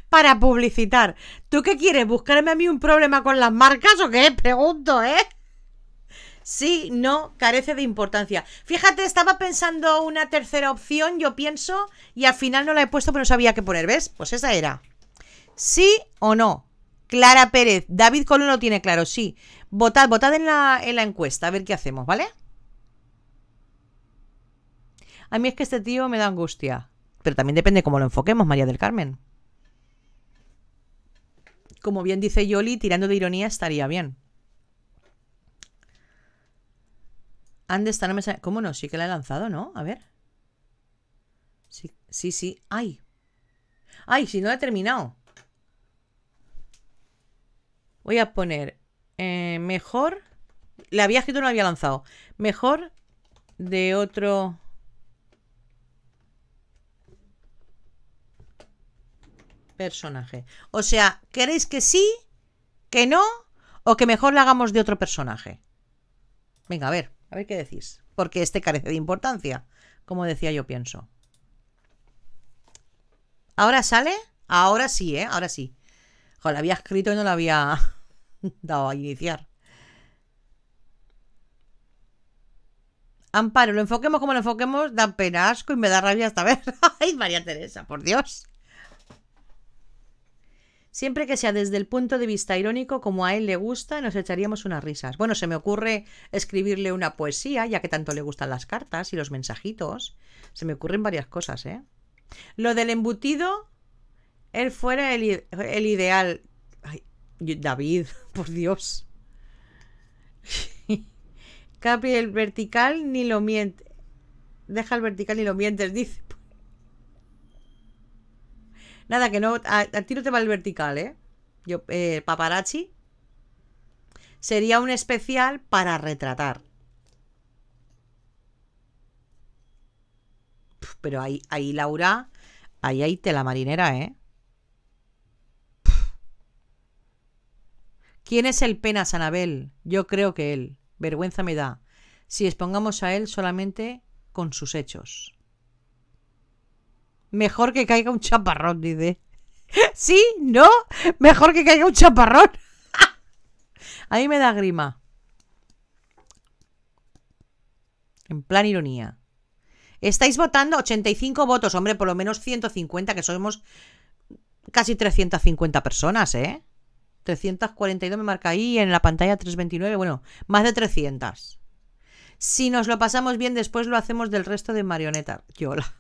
para publicitar. ¿Tú qué quieres? ¿Buscarme a mí un problema con las marcas o qué? Pregunto, ¿eh? Sí, no, carece de importancia. Fíjate, estaba pensando una tercera opción, yo pienso, y al final no la he puesto, pero no sabía qué poner, ¿ves? Pues esa era. Sí o no. Clara Pérez, David Colón lo tiene claro, sí. Votad, votad en la, en la encuesta, a ver qué hacemos, ¿vale? A mí es que este tío me da angustia. Pero también depende cómo lo enfoquemos, María del Carmen. Como bien dice Yoli, tirando de ironía estaría bien. ¿Cómo no? Sí que la he lanzado, ¿no? A ver. Sí, sí, sí. ¡Ay! ¡Ay! Si no he terminado. Voy a poner eh, mejor. La había no la había lanzado. Mejor de otro. personaje. O sea, ¿queréis que sí? ¿Que no? ¿O que mejor la hagamos de otro personaje? Venga, a ver. A ver qué decís. Porque este carece de importancia, como decía yo pienso. ¿Ahora sale? Ahora sí, ¿eh? Ahora sí. Joder, la había escrito y no la había dado a iniciar. Amparo, lo enfoquemos como lo enfoquemos, da penasco y me da rabia hasta ver. Ay, María Teresa, por Dios. Siempre que sea desde el punto de vista irónico, como a él le gusta, nos echaríamos unas risas. Bueno, se me ocurre escribirle una poesía, ya que tanto le gustan las cartas y los mensajitos. Se me ocurren varias cosas, ¿eh? Lo del embutido, él fuera el, ideal. Ay, David, por Dios. capi el vertical ni lo miente. Deja el vertical ni lo mientes, dice. Nada, que no. ti no te va el vertical, ¿eh? Yo, eh, paparazzi. Sería un especial para retratar. Pero ahí, ahí, Laura, ahí hay tela marinera, ¿eh? ¿Quién es el pena Sanabel? Yo creo que él. Vergüenza me da. Si expongamos a él solamente con sus hechos. Mejor que caiga un chaparrón, dice. ¿Sí? ¿No? Mejor que caiga un chaparrón. Ahí me da grima. En plan ironía. Estáis votando 85 votos, hombre, por lo menos 150, que somos casi 350 personas, ¿eh? 342 me marca ahí en la pantalla 329, bueno, más de 300. Si nos lo pasamos bien, después lo hacemos del resto de marionetas. Yola.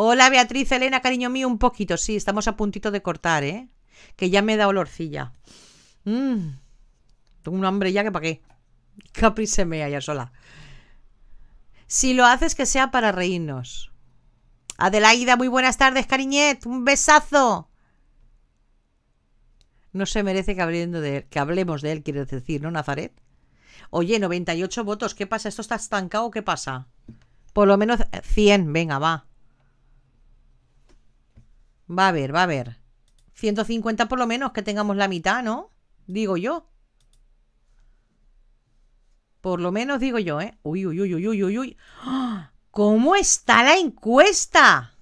Hola Beatriz, Elena, cariño mío, un poquito. Sí, estamos a puntito de cortar, ¿eh? Que ya me da olorcilla. Mmm. Tengo un hambre ya que para qué. Capri se mea ya sola. Si lo haces que sea para reírnos. Adelaida, muy buenas tardes, cariñet. Un besazo. No se merece que, de que hablemos de él, quiere decir, ¿no, Nazaret? Oye, 98 votos. ¿Qué pasa? ¿Esto está estancado? ¿Qué pasa? Por lo menos 100. Venga, va. Va a haber, va a haber. 150 por lo menos, que tengamos la mitad, ¿no? Digo yo. Por lo menos digo yo, ¿eh? Uy, uy, uy, uy, uy, uy. ¡Ah! ¿Cómo está la encuesta?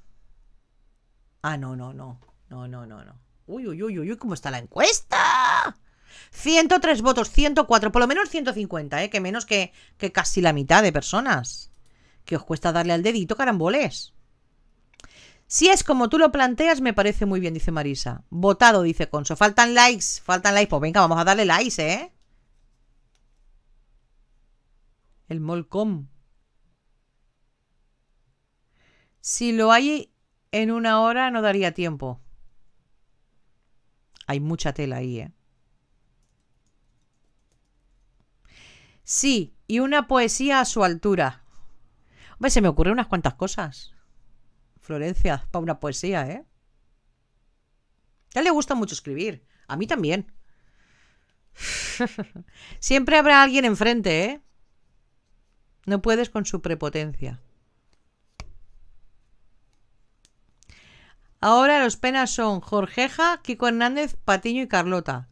Ah, no, no, no. No, no, no, no. Uy, uy, uy, uy, ¿cómo está la encuesta? 103 votos, 104, por lo menos 150, ¿eh? Que menos que, que casi la mitad de personas. Que os cuesta darle al dedito, caramboles. Si es como tú lo planteas, me parece muy bien, dice Marisa. Votado, dice Conso. Faltan likes, faltan likes. Pues venga, vamos a darle likes, ¿eh? El Molcom. Si lo hay en una hora, no daría tiempo. Hay mucha tela ahí, ¿eh? Sí, y una poesía a su altura. Hombre, se me ocurren unas cuantas cosas. Florencia, para una poesía, ¿eh? A él le gusta mucho escribir. A mí también. Siempre habrá alguien enfrente, ¿eh? No puedes con su prepotencia. Ahora los penas son Jorgeja, Kiko Hernández, Patiño y Carlota.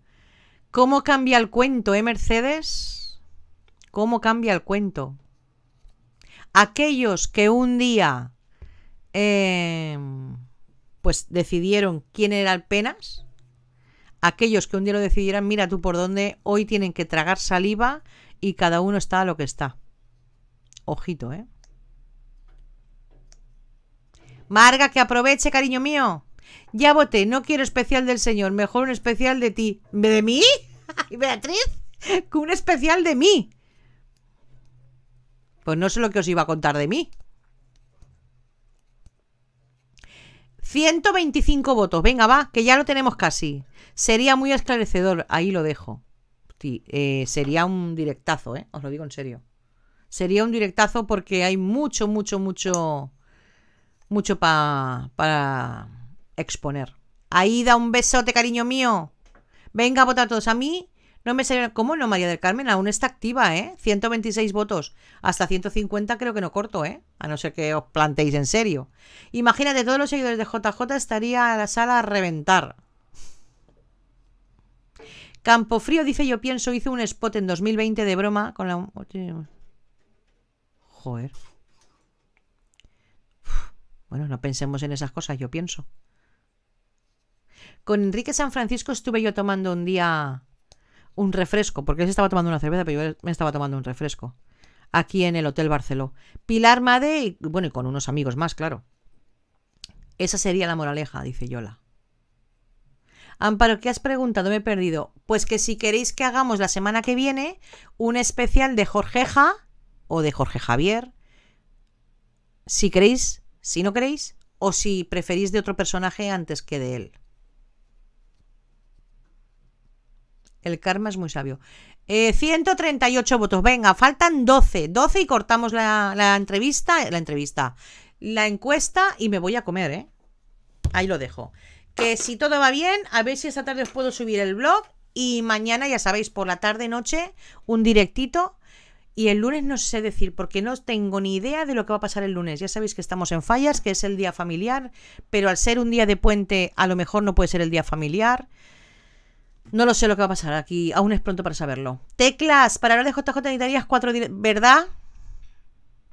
¿Cómo cambia el cuento, eh, Mercedes? ¿Cómo cambia el cuento? Aquellos que un día Em, pues decidieron quién el penas. Aquellos que un día lo decidieran, mira tú por dónde, hoy tienen que tragar saliva y cada uno está a lo que está. Ojito, ¿eh? Marga, que aproveche, cariño mío. Ya voté, no quiero especial del señor, mejor un especial de ti. ¿De mí? Beatriz, con un especial de mí. Pues no sé lo que os iba a contar de mí. 125 votos. Venga, va, que ya lo tenemos casi. Sería muy esclarecedor. Ahí lo dejo. Sí, eh, sería un directazo, ¿eh? Os lo digo en serio. Sería un directazo porque hay mucho, mucho, mucho, mucho para exponer. exponer. da un besote, cariño mío. Venga a votar todos a mí no me sé ¿Cómo no, María del Carmen? Aún está activa, ¿eh? 126 votos. Hasta 150 creo que no corto, ¿eh? A no ser que os planteéis en serio. Imagínate, todos los seguidores de JJ estaría a la sala a reventar. Campofrío dice: Yo pienso, hizo un spot en 2020 de broma con la. Joder. Bueno, no pensemos en esas cosas, yo pienso. Con Enrique San Francisco estuve yo tomando un día un refresco, porque él se estaba tomando una cerveza, pero yo me estaba tomando un refresco, aquí en el Hotel Barceló. Pilar Made, y, bueno, y con unos amigos más, claro. Esa sería la moraleja, dice Yola. Amparo, ¿qué has preguntado? Me he perdido. Pues que si queréis que hagamos la semana que viene un especial de Jorgeja o de Jorge Javier, si queréis, si no queréis, o si preferís de otro personaje antes que de él. El karma es muy sabio. 138 eh, votos. Venga, faltan 12. 12 y cortamos la, entrevista. La entrevista. La encuesta y me voy a comer, ¿eh? Ahí lo dejo. Que si todo va bien, a ver si esta tarde os puedo subir el blog. Y mañana, ya sabéis, por la tarde-noche, un directito. Y el lunes no sé decir, porque no tengo ni idea de lo que va a pasar el lunes. Ya sabéis que estamos en fallas, que es el día familiar, pero al ser un día de puente, a lo mejor no puede ser el día familiar. No lo sé lo que va a pasar aquí. Aún es pronto para saberlo. Teclas, para hablar de JJ necesitarías cuatro... ¿Verdad?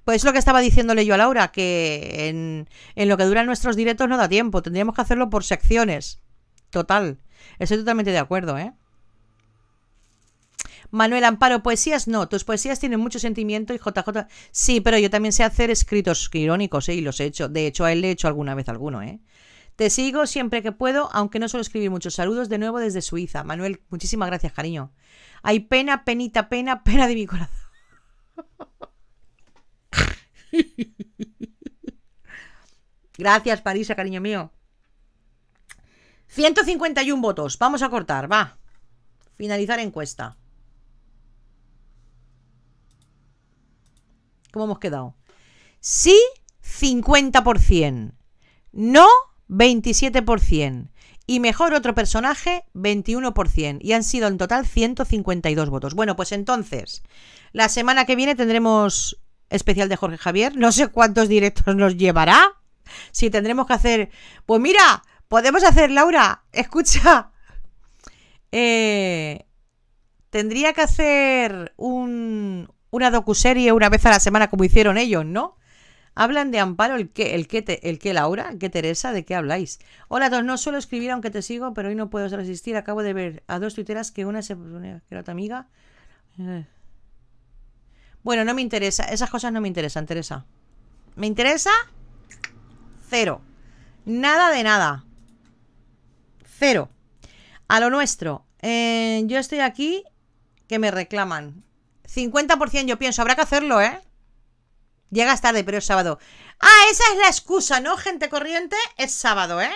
Pues lo que estaba diciéndole yo a Laura, que en, en lo que duran nuestros directos no da tiempo. Tendríamos que hacerlo por secciones. Total. Estoy totalmente de acuerdo, ¿eh? Manuel Amparo, poesías no. Tus poesías tienen mucho sentimiento y JJ. Sí, pero yo también sé hacer escritos irónicos, ¿eh? Y los he hecho. De hecho, a él le he hecho alguna vez alguno, ¿eh? Te sigo siempre que puedo, aunque no suelo escribir muchos saludos. De nuevo desde Suiza. Manuel, muchísimas gracias, cariño. Hay pena, penita, pena, pena de mi corazón. Gracias, Parisa, cariño mío. 151 votos. Vamos a cortar, va. Finalizar encuesta. ¿Cómo hemos quedado? Sí, 50%. No, 27%. Y mejor otro personaje, 21%. Y han sido en total 152 votos. Bueno, pues entonces, la semana que viene tendremos especial de Jorge Javier. No sé cuántos directos nos llevará. Si tendremos que hacer... Pues mira, podemos hacer, Laura, escucha. Eh, tendría que hacer un, una docuserie una vez a la semana como hicieron ellos, ¿no? ¿Hablan de amparo el qué, el qué, el qué Laura? qué Teresa? ¿De qué habláis? Hola dos, no suelo escribir aunque te sigo, pero hoy no puedo resistir. Acabo de ver a dos tuiteras que una se que era tu amiga. Eh. Bueno, no me interesa, esas cosas no me interesan, Teresa. ¿Me interesa? Cero. Nada de nada. Cero. A lo nuestro. Eh, yo estoy aquí que me reclaman. 50% yo pienso, habrá que hacerlo, ¿eh? Llegas tarde, pero es sábado. Ah, esa es la excusa, ¿no? Gente corriente, es sábado, ¿eh?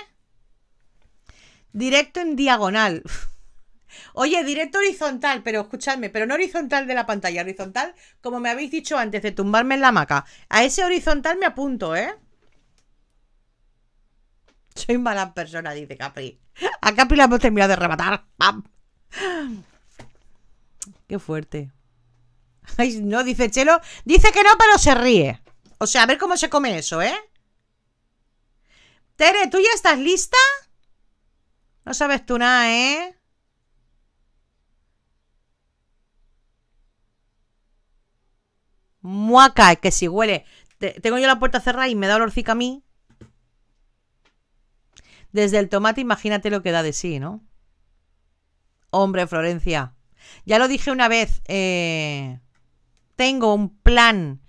Directo en diagonal. Oye, directo horizontal, pero escuchadme, pero no horizontal de la pantalla, horizontal, como me habéis dicho antes de tumbarme en la hamaca. A ese horizontal me apunto, ¿eh? Soy mala persona, dice Capri. A Capri la hemos terminado de rematar. ¡Pam! Qué fuerte. Ay, no, dice Chelo. Dice que no, pero se ríe. O sea, a ver cómo se come eso, ¿eh? Tere, ¿tú ya estás lista? No sabes tú nada, ¿eh? Muaca, que si huele. Tengo yo la puerta cerrada y me da olorcica a mí. Desde el tomate, imagínate lo que da de sí, ¿no? Hombre, Florencia. Ya lo dije una vez. Eh tengo un plan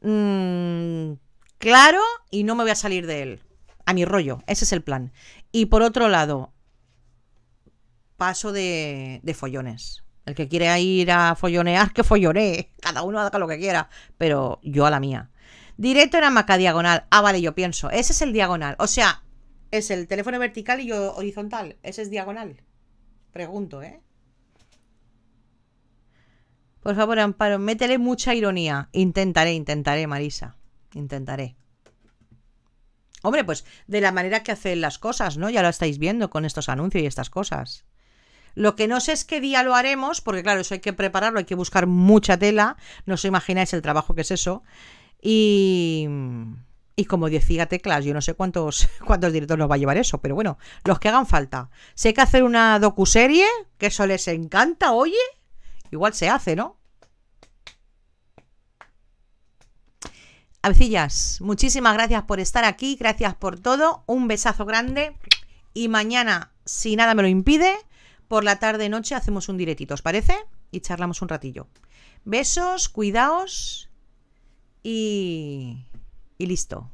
mm, claro y no me voy a salir de él. A mi rollo, ese es el plan. Y por otro lado, paso de, de follones. El que quiere ir a follonear, que follonee. Cada uno haga lo que quiera, pero yo a la mía. Directo en maca diagonal. Ah, vale, yo pienso. Ese es el diagonal. O sea, es el teléfono vertical y yo horizontal. Ese es diagonal. Pregunto, ¿eh? Por favor, Amparo, métele mucha ironía. Intentaré, intentaré, Marisa. Intentaré. Hombre, pues de la manera que hacen las cosas, ¿no? Ya lo estáis viendo con estos anuncios y estas cosas. Lo que no sé es qué día lo haremos, porque claro, eso hay que prepararlo, hay que buscar mucha tela. No os imagináis el trabajo que es eso. Y, y como decía Teclas, yo no sé cuántos, cuántos directores nos va a llevar eso, pero bueno, los que hagan falta. Sé que hacer una docuserie, que eso les encanta, oye. Igual se hace, ¿no? Avecillas, muchísimas gracias por estar aquí, gracias por todo, un besazo grande y mañana, si nada me lo impide, por la tarde noche hacemos un directito, ¿os parece? Y charlamos un ratillo. Besos, cuidaos y, y listo.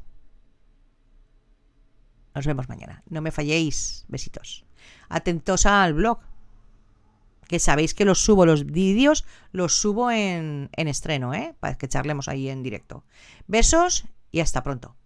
Nos vemos mañana. No me falléis. Besitos. Atentos al blog que sabéis que los subo, los vídeos los subo en, en estreno, ¿eh? Para que charlemos ahí en directo. Besos y hasta pronto.